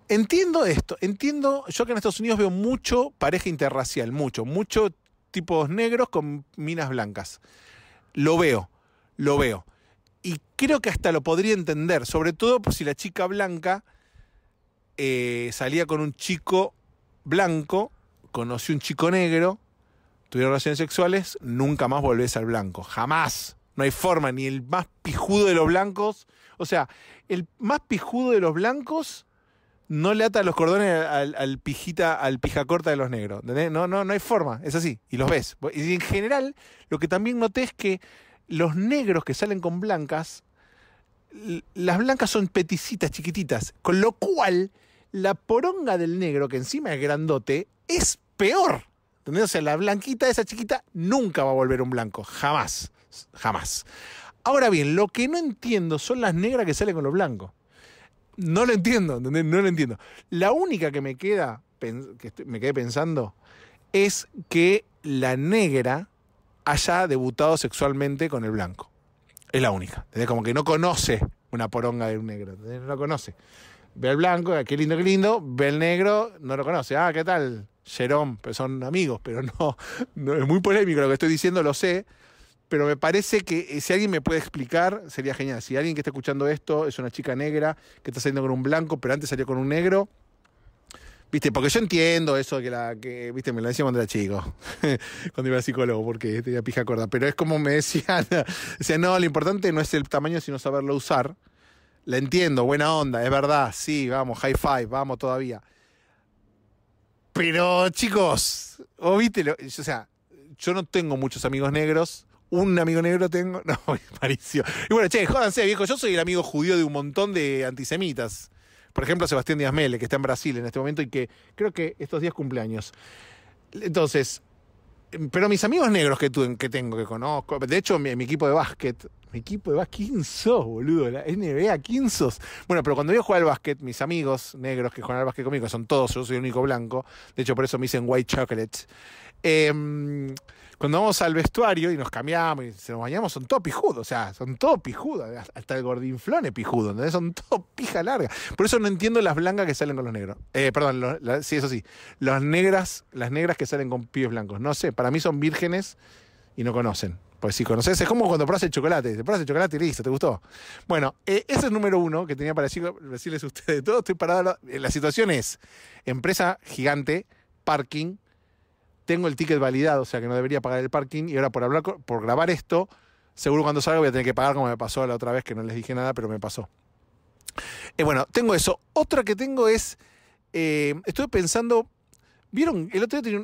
Entiendo esto, entiendo, yo que en Estados Unidos veo mucho pareja interracial, mucho, mucho tipos negros con minas blancas. Lo veo, lo veo. Y creo que hasta lo podría entender, sobre todo por si la chica blanca eh, salía con un chico blanco, conoció un chico negro, tuvieron relaciones sexuales, nunca más volvés al blanco, jamás. No hay forma, ni el más pijudo de los blancos. O sea, el más pijudo de los blancos no le ata los cordones al, pijita, al pija corta de los negros. No, no, no hay forma, es así. Y los ves. Y en general, lo que también noté es que los negros que salen con blancas, las blancas son peticitas, chiquititas. Con lo cual, la poronga del negro, que encima es grandote, es peor. ¿Entendés? O sea, la blanquita, esa chiquita, nunca va a volver un blanco. Jamás. Jamás. Ahora bien, lo que no entiendo son las negras que salen con los blancos no lo entiendo, No lo entiendo. La única que me queda, que me quedé pensando, es que la negra haya debutado sexualmente con el blanco. Es la única. Como que no conoce una poronga de un negro, no lo conoce. Ve al blanco, ah, qué lindo, qué lindo, ve al negro, no lo conoce. Ah, ¿qué tal? Jerón, son amigos, pero no, es muy polémico lo que estoy diciendo, lo sé, pero me parece que eh, si alguien me puede explicar, sería genial. Si alguien que está escuchando esto es una chica negra que está saliendo con un blanco, pero antes salió con un negro, Viste, porque yo entiendo eso que la que, viste, me lo decía cuando era chico, [laughs] cuando iba al psicólogo, porque tenía pija corda. Pero es como me decían, [laughs] decían, no, lo importante no es el tamaño, sino saberlo usar. La entiendo, buena onda, es verdad, sí, vamos, high five, vamos todavía. Pero, chicos, o viste, o sea, yo no tengo muchos amigos negros, un amigo negro tengo. [laughs] No, Maricio. Y bueno, che, jodanse, viejo. Yo soy el amigo judío de un montón de antisemitas. Por ejemplo, Sebastián Díaz Mele, que está en Brasil en este momento y que creo que estos días cumpleaños. Entonces, pero mis amigos negros que, tengo, que conozco, de hecho, mi, equipo de básquet, mi equipo de básquet, ¿quién boludo? La NBA, ¿quién Bueno, pero cuando yo juego al básquet, mis amigos negros que juegan al básquet conmigo, que son todos, yo soy el único blanco, de hecho, por eso me dicen white chocolate. Em, cuando vamos al vestuario y nos cambiamos y se nos bañamos, son todo pijudos, o sea, son todo pijudos, hasta el gordinflón es pijudo, Son todo pija larga. Por eso no entiendo las blancas que salen con los negros. Eh, perdón, sí, eso sí. Las negras, las negras que salen con pies blancos. No sé, para mí son vírgenes y no conocen. Pues si conoces, es como cuando probas el chocolate. Te probas el chocolate y listo, ¿te gustó? Bueno, eh, ese es el número uno que tenía para decirles a ustedes. Todo estoy parado. la situación es empresa gigante, parking, tengo el ticket validado, o sea que no debería pagar el parking, y ahora por hablar, por grabar esto, seguro cuando salga voy a tener que pagar como me pasó la otra vez, que no les dije nada, pero me pasó. Eh, bueno, tengo eso. Otra que tengo es, eh, estoy pensando, ¿vieron? El otro día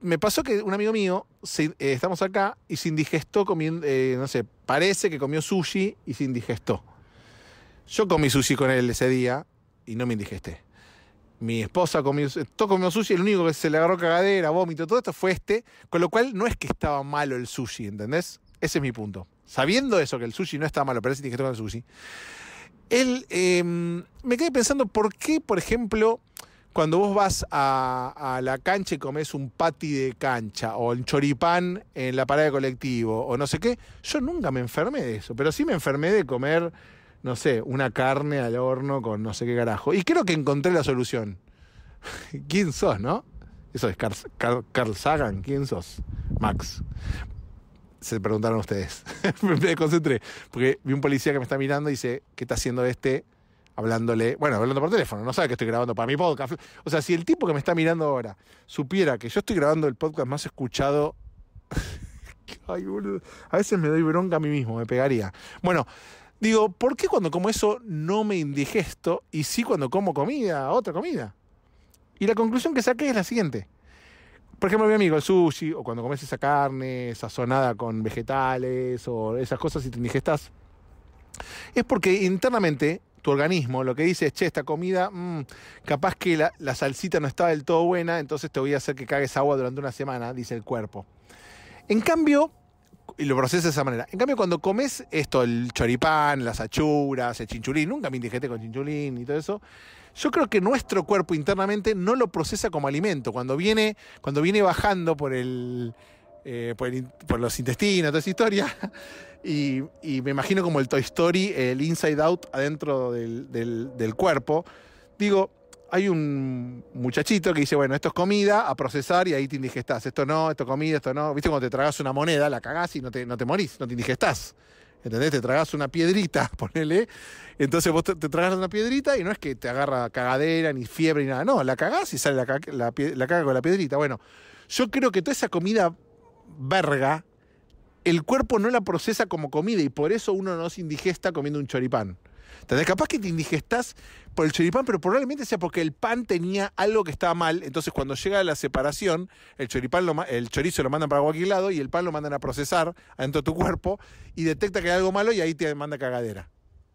me pasó que un amigo mío, eh, estamos acá, y se indigestó comiendo, eh, no sé, parece que comió sushi y se indigestó. Yo comí sushi con él ese día y no me indigesté mi esposa comió, todo mi sushi, el único que se le agarró cagadera, vómito, todo esto fue este, con lo cual no es que estaba malo el sushi, ¿entendés? Ese es mi punto. Sabiendo eso, que el sushi no estaba malo, pero sí tiene que el sushi. Él, em, me quedé pensando por qué, por ejemplo, cuando vos vas a, a, la cancha y comes un pati de cancha o el choripán en la parada de colectivo o no sé qué, yo nunca me enfermé de eso, pero sí me enfermé de comer no sé, una carne al horno con no sé qué carajo. Y creo que encontré la solución. [laughs] ¿Quién sos, no? Eso es Carl, Sagan. ¿Quién sos? Max. Se preguntaron ustedes. [laughs] me concentré Porque vi un policía que me está mirando y dice, ¿qué está haciendo este? hablándole, bueno, hablando por teléfono, no sabe que estoy grabando para mi podcast. O sea, si el tipo que me está mirando ahora supiera que yo estoy grabando el podcast más escuchado, [laughs] ay, boludo, a veces me doy bronca a mí mismo, me pegaría. Bueno, Digo, ¿por qué cuando como eso no me indigesto y sí cuando como comida, otra comida? Y la conclusión que saqué es la siguiente. Por ejemplo, mi amigo, el sushi, o cuando comes esa carne sazonada con vegetales, o esas cosas y te indigestas, es porque internamente tu organismo lo que dice es, che, esta comida, mm, capaz que la, la salsita no está del todo buena, entonces te voy a hacer que cagues agua durante una semana, dice el cuerpo. En cambio, y lo procesas de esa manera. En cambio, cuando comes esto, el choripán, las achuras, el chinchulín, nunca me indigeste con chinchulín y todo eso, yo creo que nuestro cuerpo internamente no lo procesa como alimento. Cuando viene, cuando viene bajando por el, eh, por, los intestinos, toda esa historia, [laughs] y, me imagino como el Toy Story, el Inside Out adentro del cuerpo, digo, hay un muchachito que dice, bueno, esto es comida, a procesar y ahí te indigestás. Esto no, esto comida, esto no. Viste, cuando te tragas una moneda, la cagás y no te, no te morís, no te indigestás. ¿Entendés? Te tragas una piedrita, [laughs] ponele. Entonces vos te, tragas una piedrita y no es que te agarra cagadera, ni fiebre, ni nada. No, la cagás y sale la, la caga con la piedrita. Bueno, yo creo que toda esa comida verga, el cuerpo no la procesa como comida y por eso uno no se indigesta comiendo un choripán capaz que te indigestás por el choripán, pero probablemente sea porque el pan tenía algo que estaba mal. Entonces, cuando llega la separación, el, choripán lo, el chorizo lo mandan para cualquier lado y el pan lo mandan a procesar adentro de tu cuerpo y detecta que hay algo malo y ahí te manda cagadera.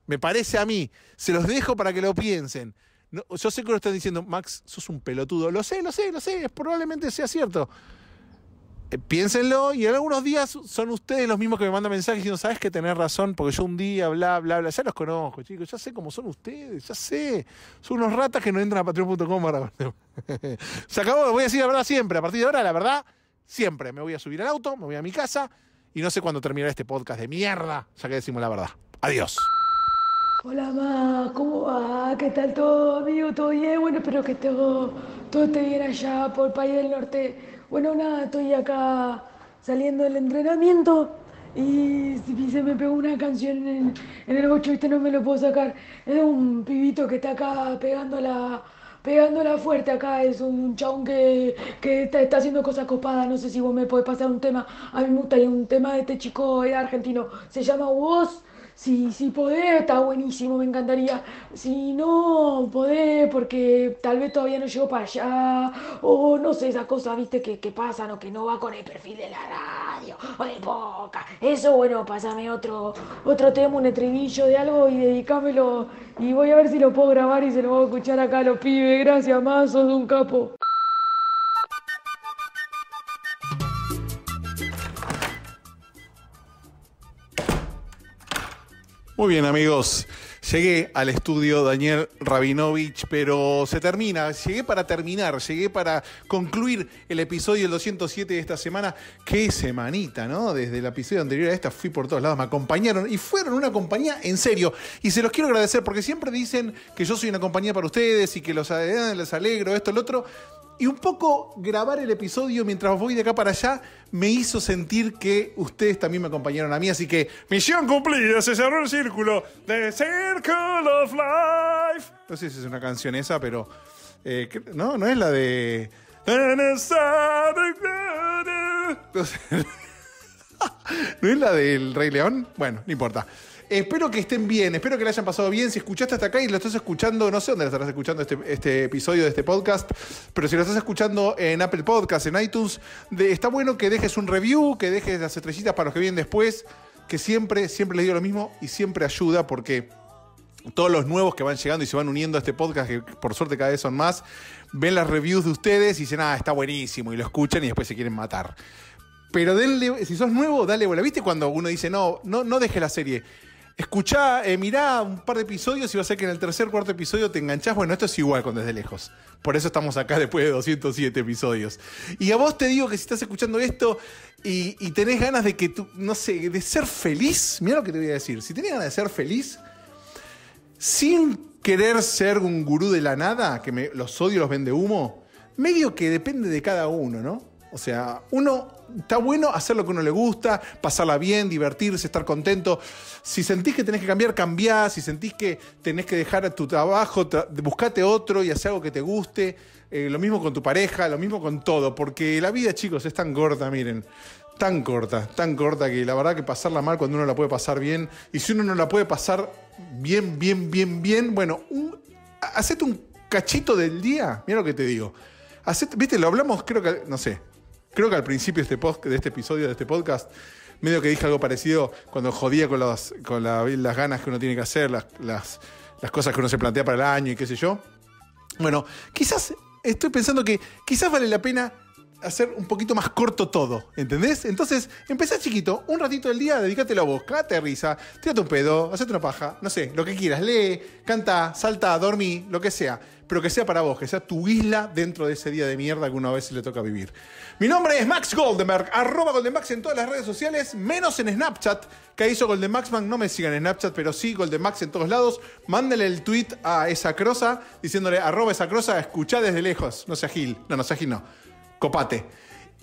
Me parece a mí. Se los dejo para que lo piensen. yo sé que lo están diciendo, Max, sos un pelotudo. Lo sé, lo sé, lo sé. Probablemente sea cierto. Eh, piénsenlo y en algunos días son ustedes los mismos que me mandan mensajes diciendo, sabes que tener razón, porque yo un día, bla, bla, bla, ya los conozco, chicos, ya sé cómo son ustedes, ya sé. Son unos ratas que no entran a patreon.com Ahora [laughs] Se acabó, voy a decir la verdad siempre, a partir de ahora, la verdad, siempre. Me voy a subir al auto, me voy a mi casa y no sé cuándo terminará este podcast de mierda, ya que decimos la verdad. Adiós. Hola, ma, ¿cómo va? ¿Qué tal todo, amigo? ¿Todo bien? Bueno, espero que todo, todo esté bien allá por el país del norte bueno, nada, estoy acá saliendo del entrenamiento y se me pegó una canción en, el bocho, viste, no me lo puedo sacar. Es un pibito que está acá pegando la pegándola fuerte acá, es un chabón que, que está, haciendo cosas copadas, no sé si vos me podés pasar un tema, a mí me gustaría un tema de este chico, argentino, se llama Vos si, si podés, está buenísimo, me encantaría. Si no podés, porque tal vez todavía no llego para allá, o no sé, esas cosas, viste, que, pasan, o que no va con el perfil de la radio, o de poca. Eso, bueno, pásame otro, otro tema, un estribillo de algo y dedicámelo. Y voy a ver si lo puedo grabar y se lo voy a escuchar acá a los pibes. Gracias, más, sos un capo. Muy bien amigos, llegué al estudio Daniel Rabinovich, pero se termina, llegué para terminar, llegué para concluir el episodio el 207 de esta semana. Qué semanita, ¿no? Desde el episodio anterior a esta fui por todos lados, me acompañaron y fueron una compañía en serio. Y se los quiero agradecer porque siempre dicen que yo soy una compañía para ustedes y que los, eh, les alegro, esto, lo otro y un poco grabar el episodio mientras voy de acá para allá me hizo sentir que ustedes también me acompañaron a mí. Así que, misión cumplida, se cerró el círculo. The Circle of Life. No sé si es una canción esa, pero... Eh, no, no es la de... [laughs] ¿No es la del Rey León? Bueno, no importa. Espero que estén bien, espero que la hayan pasado bien. Si escuchaste hasta acá y lo estás escuchando, no sé dónde lo estarás escuchando este, este episodio de este podcast, pero si lo estás escuchando en Apple Podcast, en iTunes, está bueno que dejes un review, que dejes las estrellitas para los que vienen después, que siempre, siempre les digo lo mismo y siempre ayuda porque todos los nuevos que van llegando y se van uniendo a este podcast, que por suerte cada vez son más, ven las reviews de ustedes y dicen, ah, está buenísimo, y lo escuchan y después se quieren matar. Pero si sos nuevo, dale bola. ¿Viste cuando uno dice, no, no, no dejes la serie? escuchá, eh, mirá un par de episodios y va a ser que en el tercer, cuarto episodio te enganchás. Bueno, esto es igual con Desde Lejos. Por eso estamos acá después de 207 episodios. Y a vos te digo que si estás escuchando esto y, tenés ganas de que tú, no sé, de ser feliz, mira lo que te voy a decir. Si tenés ganas de ser feliz, sin querer ser un gurú de la nada, que me, los odios los vende humo, medio que depende de cada uno, ¿no? O sea, uno está bueno hacer lo que uno le gusta, pasarla bien, divertirse, estar contento. Si sentís que tenés que cambiar, cambiá. Si sentís que tenés que dejar tu trabajo, buscate otro y haz algo que te guste. Eh, lo mismo con tu pareja, lo mismo con todo. Porque la vida, chicos, es tan corta, miren tan corta, tan corta que la verdad que pasarla mal cuando uno la puede pasar bien. Y si uno no la puede pasar bien, bien, bien, bien, bueno, un, hacete un cachito del día. Mira lo que te digo. Viste, lo hablamos, creo que, no sé, Creo que al principio este post, de este episodio, de este podcast, medio que dije algo parecido cuando jodía con, las, con las ganas que uno tiene que hacer, las, las, las cosas que uno se plantea para el año y qué sé yo. Bueno, quizás estoy pensando que quizás vale la pena hacer un poquito más corto todo, ¿entendés? Entonces, empezá chiquito, un ratito del día, dedícate a vos, cagate risa, tírate un pedo, hacete una paja, no sé, lo que quieras, lee, canta, salta, dormí, lo que sea, pero que sea para vos, que sea tu isla dentro de ese día de mierda que una vez le toca vivir. Mi nombre es Max Goldenberg, arroba Goldenmax en todas las redes sociales, menos en Snapchat, que hizo Golden Maxman. no me sigan en Snapchat, pero sí Max en todos lados, mándale el tweet a esa crosa diciéndole arroba esa crosa, escuchá desde lejos, no sea Gil, no, no sea Gil, no copate.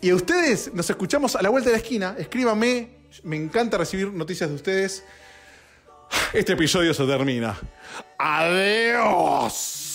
Y a ustedes nos escuchamos a la vuelta de la esquina. Escríbanme, me encanta recibir noticias de ustedes. Este episodio se termina. Adiós.